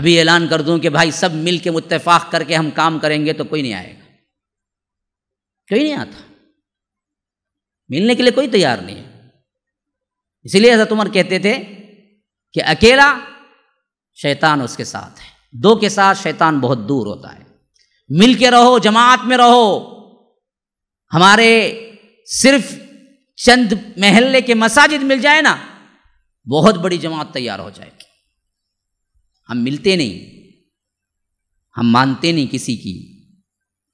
A: अभी ऐलान कर दूं कि भाई सब मिल के मुतफाक़ करके हम काम करेंगे तो कोई नहीं आएगा कोई नहीं आता मिलने के लिए कोई तैयार नहीं है इसीलिए हजरत उमर कहते थे कि अकेला शैतान उसके साथ है दो के साथ शैतान बहुत दूर होता है मिल के रहो जमात में रहो हमारे सिर्फ चंद महल्ले के मसाजिद मिल जाए ना बहुत बड़ी जमात तैयार हो जाएगी हम मिलते नहीं हम मानते नहीं किसी की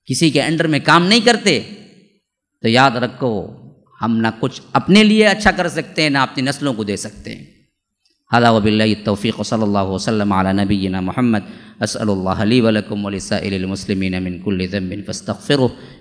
A: किसी के अंडर में काम नहीं करते तो याद रखो हम ना कुछ अपने लिए अच्छा कर सकते हैं ना अपनी नस्लों को दे सकते हैं हला वबिल्ला सल्ला वसल वसलम नबीना मोहम्मद महमद वलकम फ़स्तफ़िर